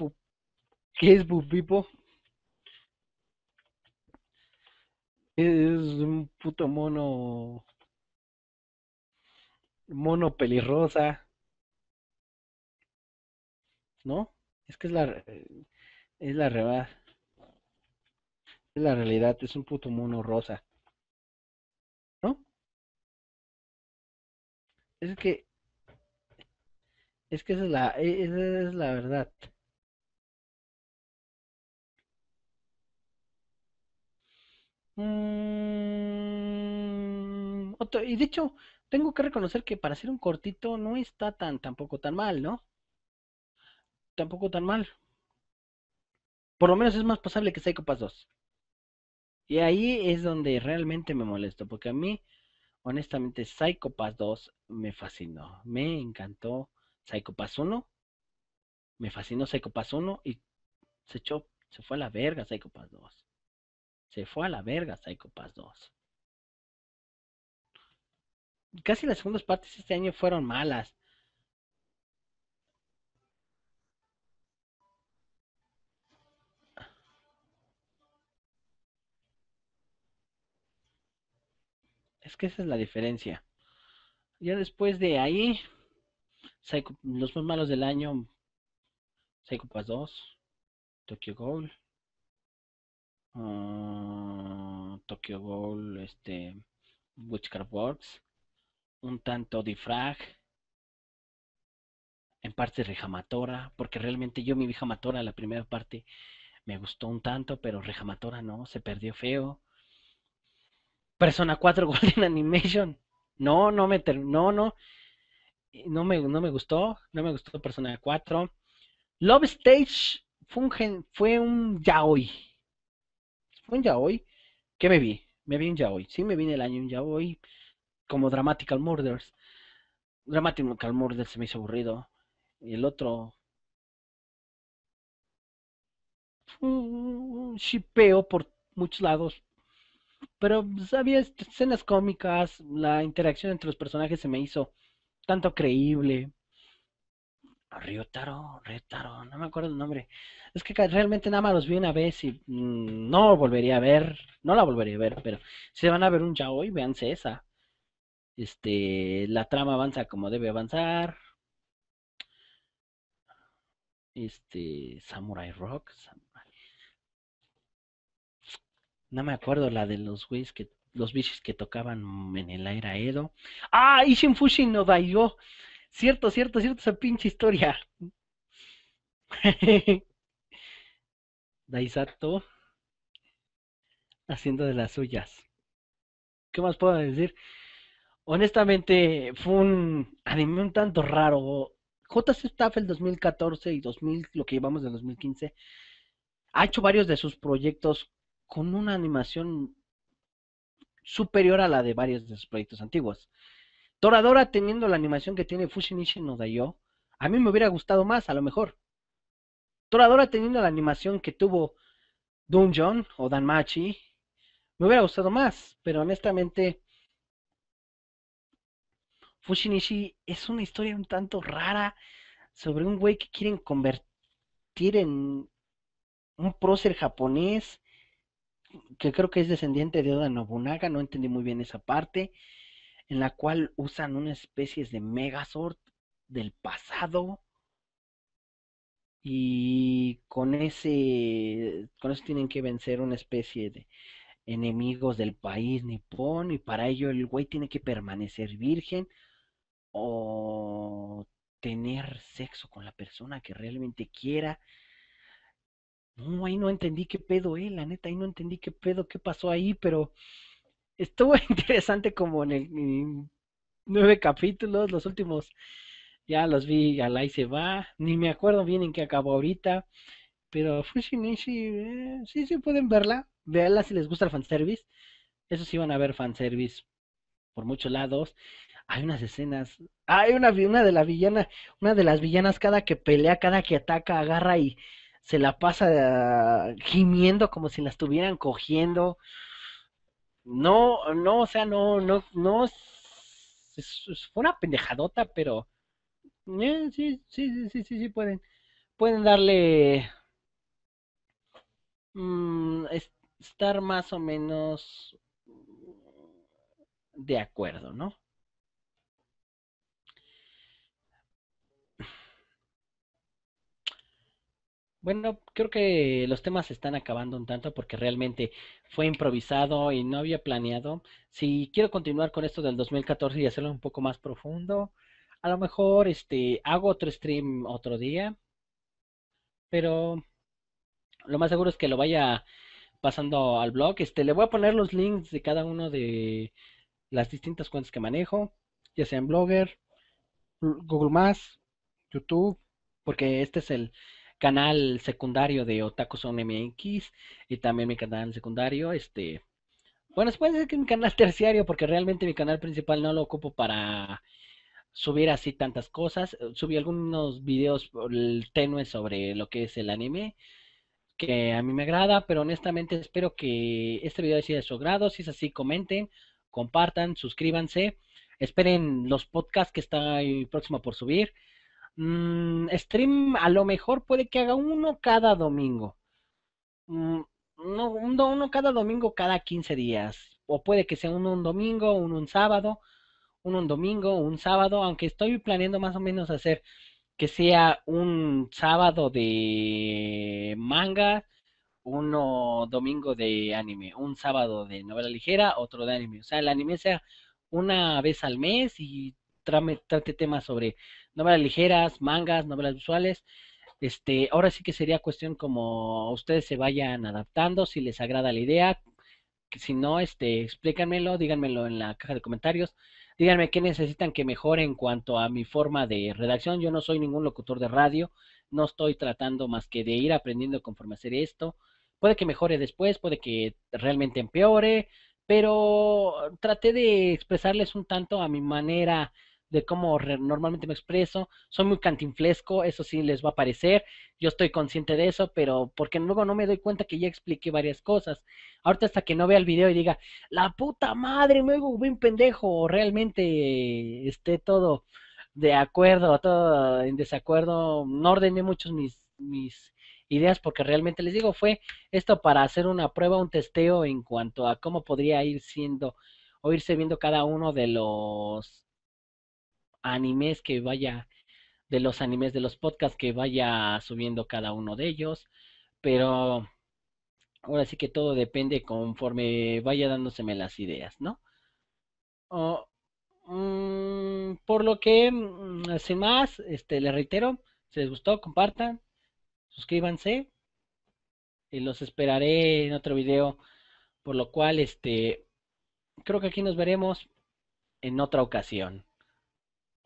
qué es Pupipo. Es un puto mono mono pelirrosa. ¿No? Es que es la eh, es la rebaja la realidad, es un puto mono rosa. ¿No? Es que... Es que esa es la, e, es la verdad. Mm, otro, y dicho tengo que reconocer que para hacer un cortito no está tan tampoco tan mal, ¿no? Tampoco tan mal. Por lo menos es más pasable que sea copas 2. Y ahí es donde realmente me molesto, porque a mí, honestamente, Psycho 2 me fascinó. Me encantó Psycho 1. Me fascinó Psycho 1 y se echó, se fue a la verga Psycho 2. Se fue a la verga Psycho 2. Casi las segundas partes este año fueron malas. Es que esa es la diferencia. Ya después de ahí, los más malos del año, Psycho 2, Tokyo Ghoul, ah, Tokyo Ghoul, este, Witchcraft Works, un tanto Difrag, en parte Rejamatora, porque realmente yo mi Rejamatora, la primera parte, me gustó un tanto, pero Rejamatora no, se perdió feo. Persona 4 Golden Animation. No, no me no, no. No me, no me gustó, no me gustó Persona 4. Love Stage fue un, fue un yaoi. Fue un yaoi. ¿Qué me vi? Me vi un yaoi. Sí, me vi el año un yaoi. Como Dramatical Murders. Dramatical Murders se me hizo aburrido. Y el otro. Shipeo por muchos lados. Pero pues, había escenas cómicas, la interacción entre los personajes se me hizo tanto creíble. Ryotaro, Ryotaro, no me acuerdo el nombre. Es que realmente nada más los vi una vez y mm, no volvería a ver, no la volvería a ver, pero si van a ver un yaoi, véanse esa. Este, la trama avanza como debe avanzar. Este, Samurai Rock, no me acuerdo la de los güeyes que los bichis que tocaban mm, en el aire Edo. Ah, Ishin Fushi no Daigo. Cierto, cierto, cierto, esa pinche historia. Daisato haciendo de las suyas. ¿Qué más puedo decir? Honestamente, fue un anime un tanto raro. J.S. Staff el 2014 y 2000, lo que llevamos del 2015, ha hecho varios de sus proyectos con una animación superior a la de varios de sus proyectos antiguos. Toradora teniendo la animación que tiene Fushinichi no Dayo, a mí me hubiera gustado más, a lo mejor. Toradora teniendo la animación que tuvo Dungeon o Danmachi, me hubiera gustado más, pero honestamente Fushinichi es una historia un tanto rara sobre un güey que quieren convertir en un prócer japonés que creo que es descendiente de Oda Nobunaga, no entendí muy bien esa parte, en la cual usan una especie de Megazord del pasado y con ese con eso tienen que vencer una especie de enemigos del país nipón y para ello el güey tiene que permanecer virgen o tener sexo con la persona que realmente quiera no, ahí no entendí qué pedo, eh, la neta, ahí no entendí qué pedo, qué pasó ahí, pero estuvo interesante como en el nueve capítulos, los últimos ya los vi, al ahí se va, ni me acuerdo bien en qué acabó ahorita, pero Fushinishi, eh, sí, sí pueden verla, veanla si les gusta el fanservice, eso sí van a ver fanservice por muchos lados, hay unas escenas, hay una, una de la villana, una de las villanas cada que pelea, cada que ataca, agarra y se la pasa ah, gimiendo como si la estuvieran cogiendo. No, no, o sea, no, no, no, fue una pendejadota, pero eh, sí, sí, sí, sí, sí, pueden, pueden darle, mm, estar más o menos de acuerdo, ¿no? Bueno, creo que los temas se están acabando un tanto porque realmente fue improvisado y no había planeado. Si quiero continuar con esto del 2014 y hacerlo un poco más profundo, a lo mejor este hago otro stream otro día, pero lo más seguro es que lo vaya pasando al blog. Este, le voy a poner los links de cada uno de las distintas cuentas que manejo, ya sea en Blogger, Google YouTube, porque este es el canal secundario de otaku son MX y también mi canal secundario, este, bueno, se puede decir que mi canal terciario porque realmente mi canal principal no lo ocupo para subir así tantas cosas. Subí algunos videos tenues sobre lo que es el anime, que a mí me agrada, pero honestamente espero que este video sea de su agrado. Si es así, comenten, compartan, suscríbanse. Esperen los podcasts que está próximo por subir. Mm, stream a lo mejor puede que haga uno cada domingo. uno, mm, uno, cada domingo cada 15 días. O puede que sea uno un domingo, uno un sábado, uno un domingo, un sábado, aunque estoy planeando más o menos hacer que sea un sábado de manga, uno domingo de anime, un sábado de novela ligera, otro de anime. O sea, el anime sea una vez al mes y trate temas sobre novelas ligeras, mangas, novelas visuales. Este, ahora sí que sería cuestión como ustedes se vayan adaptando, si les agrada la idea, si no, este, explícanmelo, díganmelo en la caja de comentarios, díganme qué necesitan que mejore en cuanto a mi forma de redacción, yo no soy ningún locutor de radio, no estoy tratando más que de ir aprendiendo conforme hacer esto, puede que mejore después, puede que realmente empeore, pero traté de expresarles un tanto a mi manera de cómo normalmente me expreso, soy muy cantinflesco, eso sí les va a parecer, yo estoy consciente de eso, pero porque luego no me doy cuenta que ya expliqué varias cosas. Ahorita hasta que no vea el video y diga, la puta madre, me hago bien pendejo, realmente esté todo de acuerdo, todo en desacuerdo, no ordené muchos mis, mis ideas porque realmente les digo, fue esto para hacer una prueba, un testeo en cuanto a cómo podría ir siendo o irse viendo cada uno de los animes que vaya, de los animes de los podcasts que vaya subiendo cada uno de ellos, pero ahora sí que todo depende conforme vaya dándoseme las ideas, ¿no? Mm, por lo que, mm, sin más, este, les reitero, si les gustó, compartan, suscríbanse, y los esperaré en otro video, por lo cual, este, creo que aquí nos veremos en otra ocasión.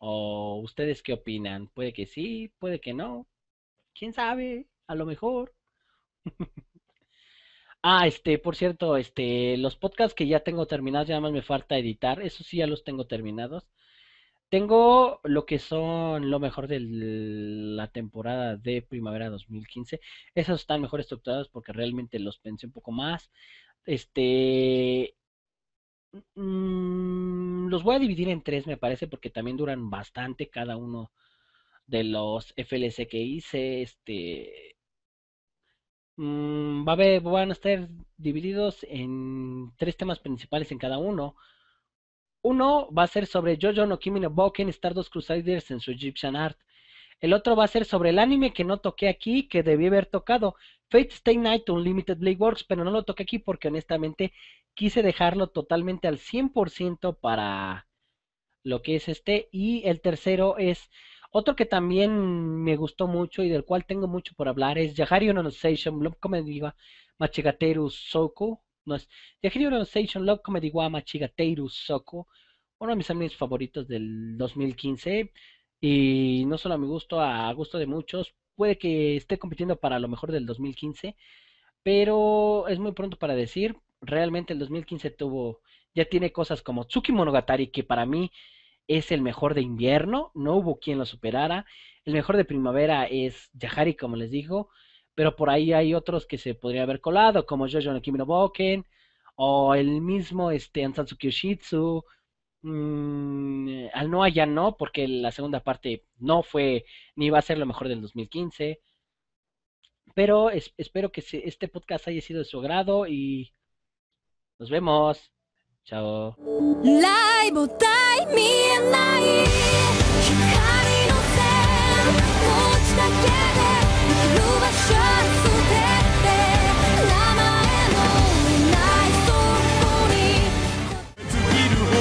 ¿O ustedes qué opinan? Puede que sí, puede que no. ¿Quién sabe? A lo mejor. ah, este, por cierto, este, los podcasts que ya tengo terminados, ya nada más me falta editar, eso sí ya los tengo terminados. Tengo lo que son lo mejor de la temporada de primavera 2015. Esos están mejor estructurados porque realmente los pensé un poco más. Este, Mm, los voy a dividir en tres, me parece, porque también duran bastante cada uno de los FLC que hice. Este, mm, va a ver, van a estar divididos en tres temas principales en cada uno. Uno va a ser sobre Jojo no Kimi no Boken, Stardust Crusaders en su Egyptian Art. El otro va a ser sobre el anime que no toqué aquí, que debí haber tocado. Fate Stay Night Unlimited Blade Works, pero no lo toqué aquí porque honestamente quise dejarlo totalmente al 100% para lo que es este. Y el tercero es otro que también me gustó mucho y del cual tengo mucho por hablar es Yahari no Love Comedy wa Machigateru Soko No es Yahari no Love Comedy wa Machigateru Soko Uno de mis animes favoritos del 2015 y no solo a mi gusto, a gusto de muchos, puede que esté compitiendo para lo mejor del 2015, pero es muy pronto para decir, realmente el 2015 tuvo, ya tiene cosas como Tsuki Monogatari, que para mí es el mejor de invierno, no hubo quien lo superara, el mejor de primavera es Yahari, como les digo, pero por ahí hay otros que se podría haber colado, como Jojo no no Boken, o el mismo este, Ansatsu mmm, al no ya no, porque la segunda parte no fue, ni va a ser lo mejor del 2015. Pero espero que este podcast haya sido de su agrado y nos vemos. Chao.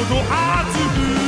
No Azul.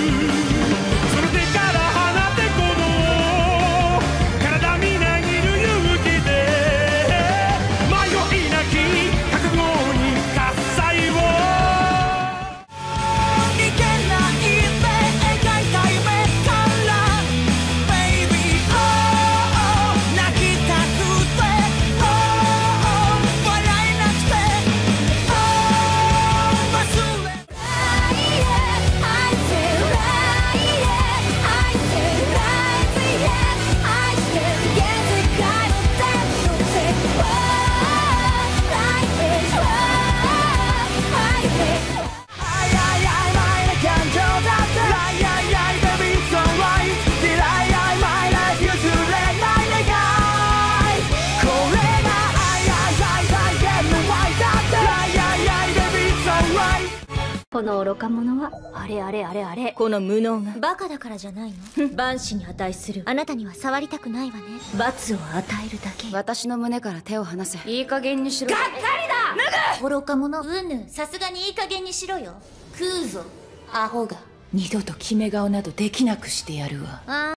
この愚か者はあれあれあれあれこの無能がバカだからじゃないの万死に値するあなたには触りたくないわね罰を与えるだけ私の胸から手を離せいい加減にしろがっかりだ脱ぐ愚か者うぬさすがにいい加減にしろよ食うぞアホが二度と決め顔などできなくしてやるわあ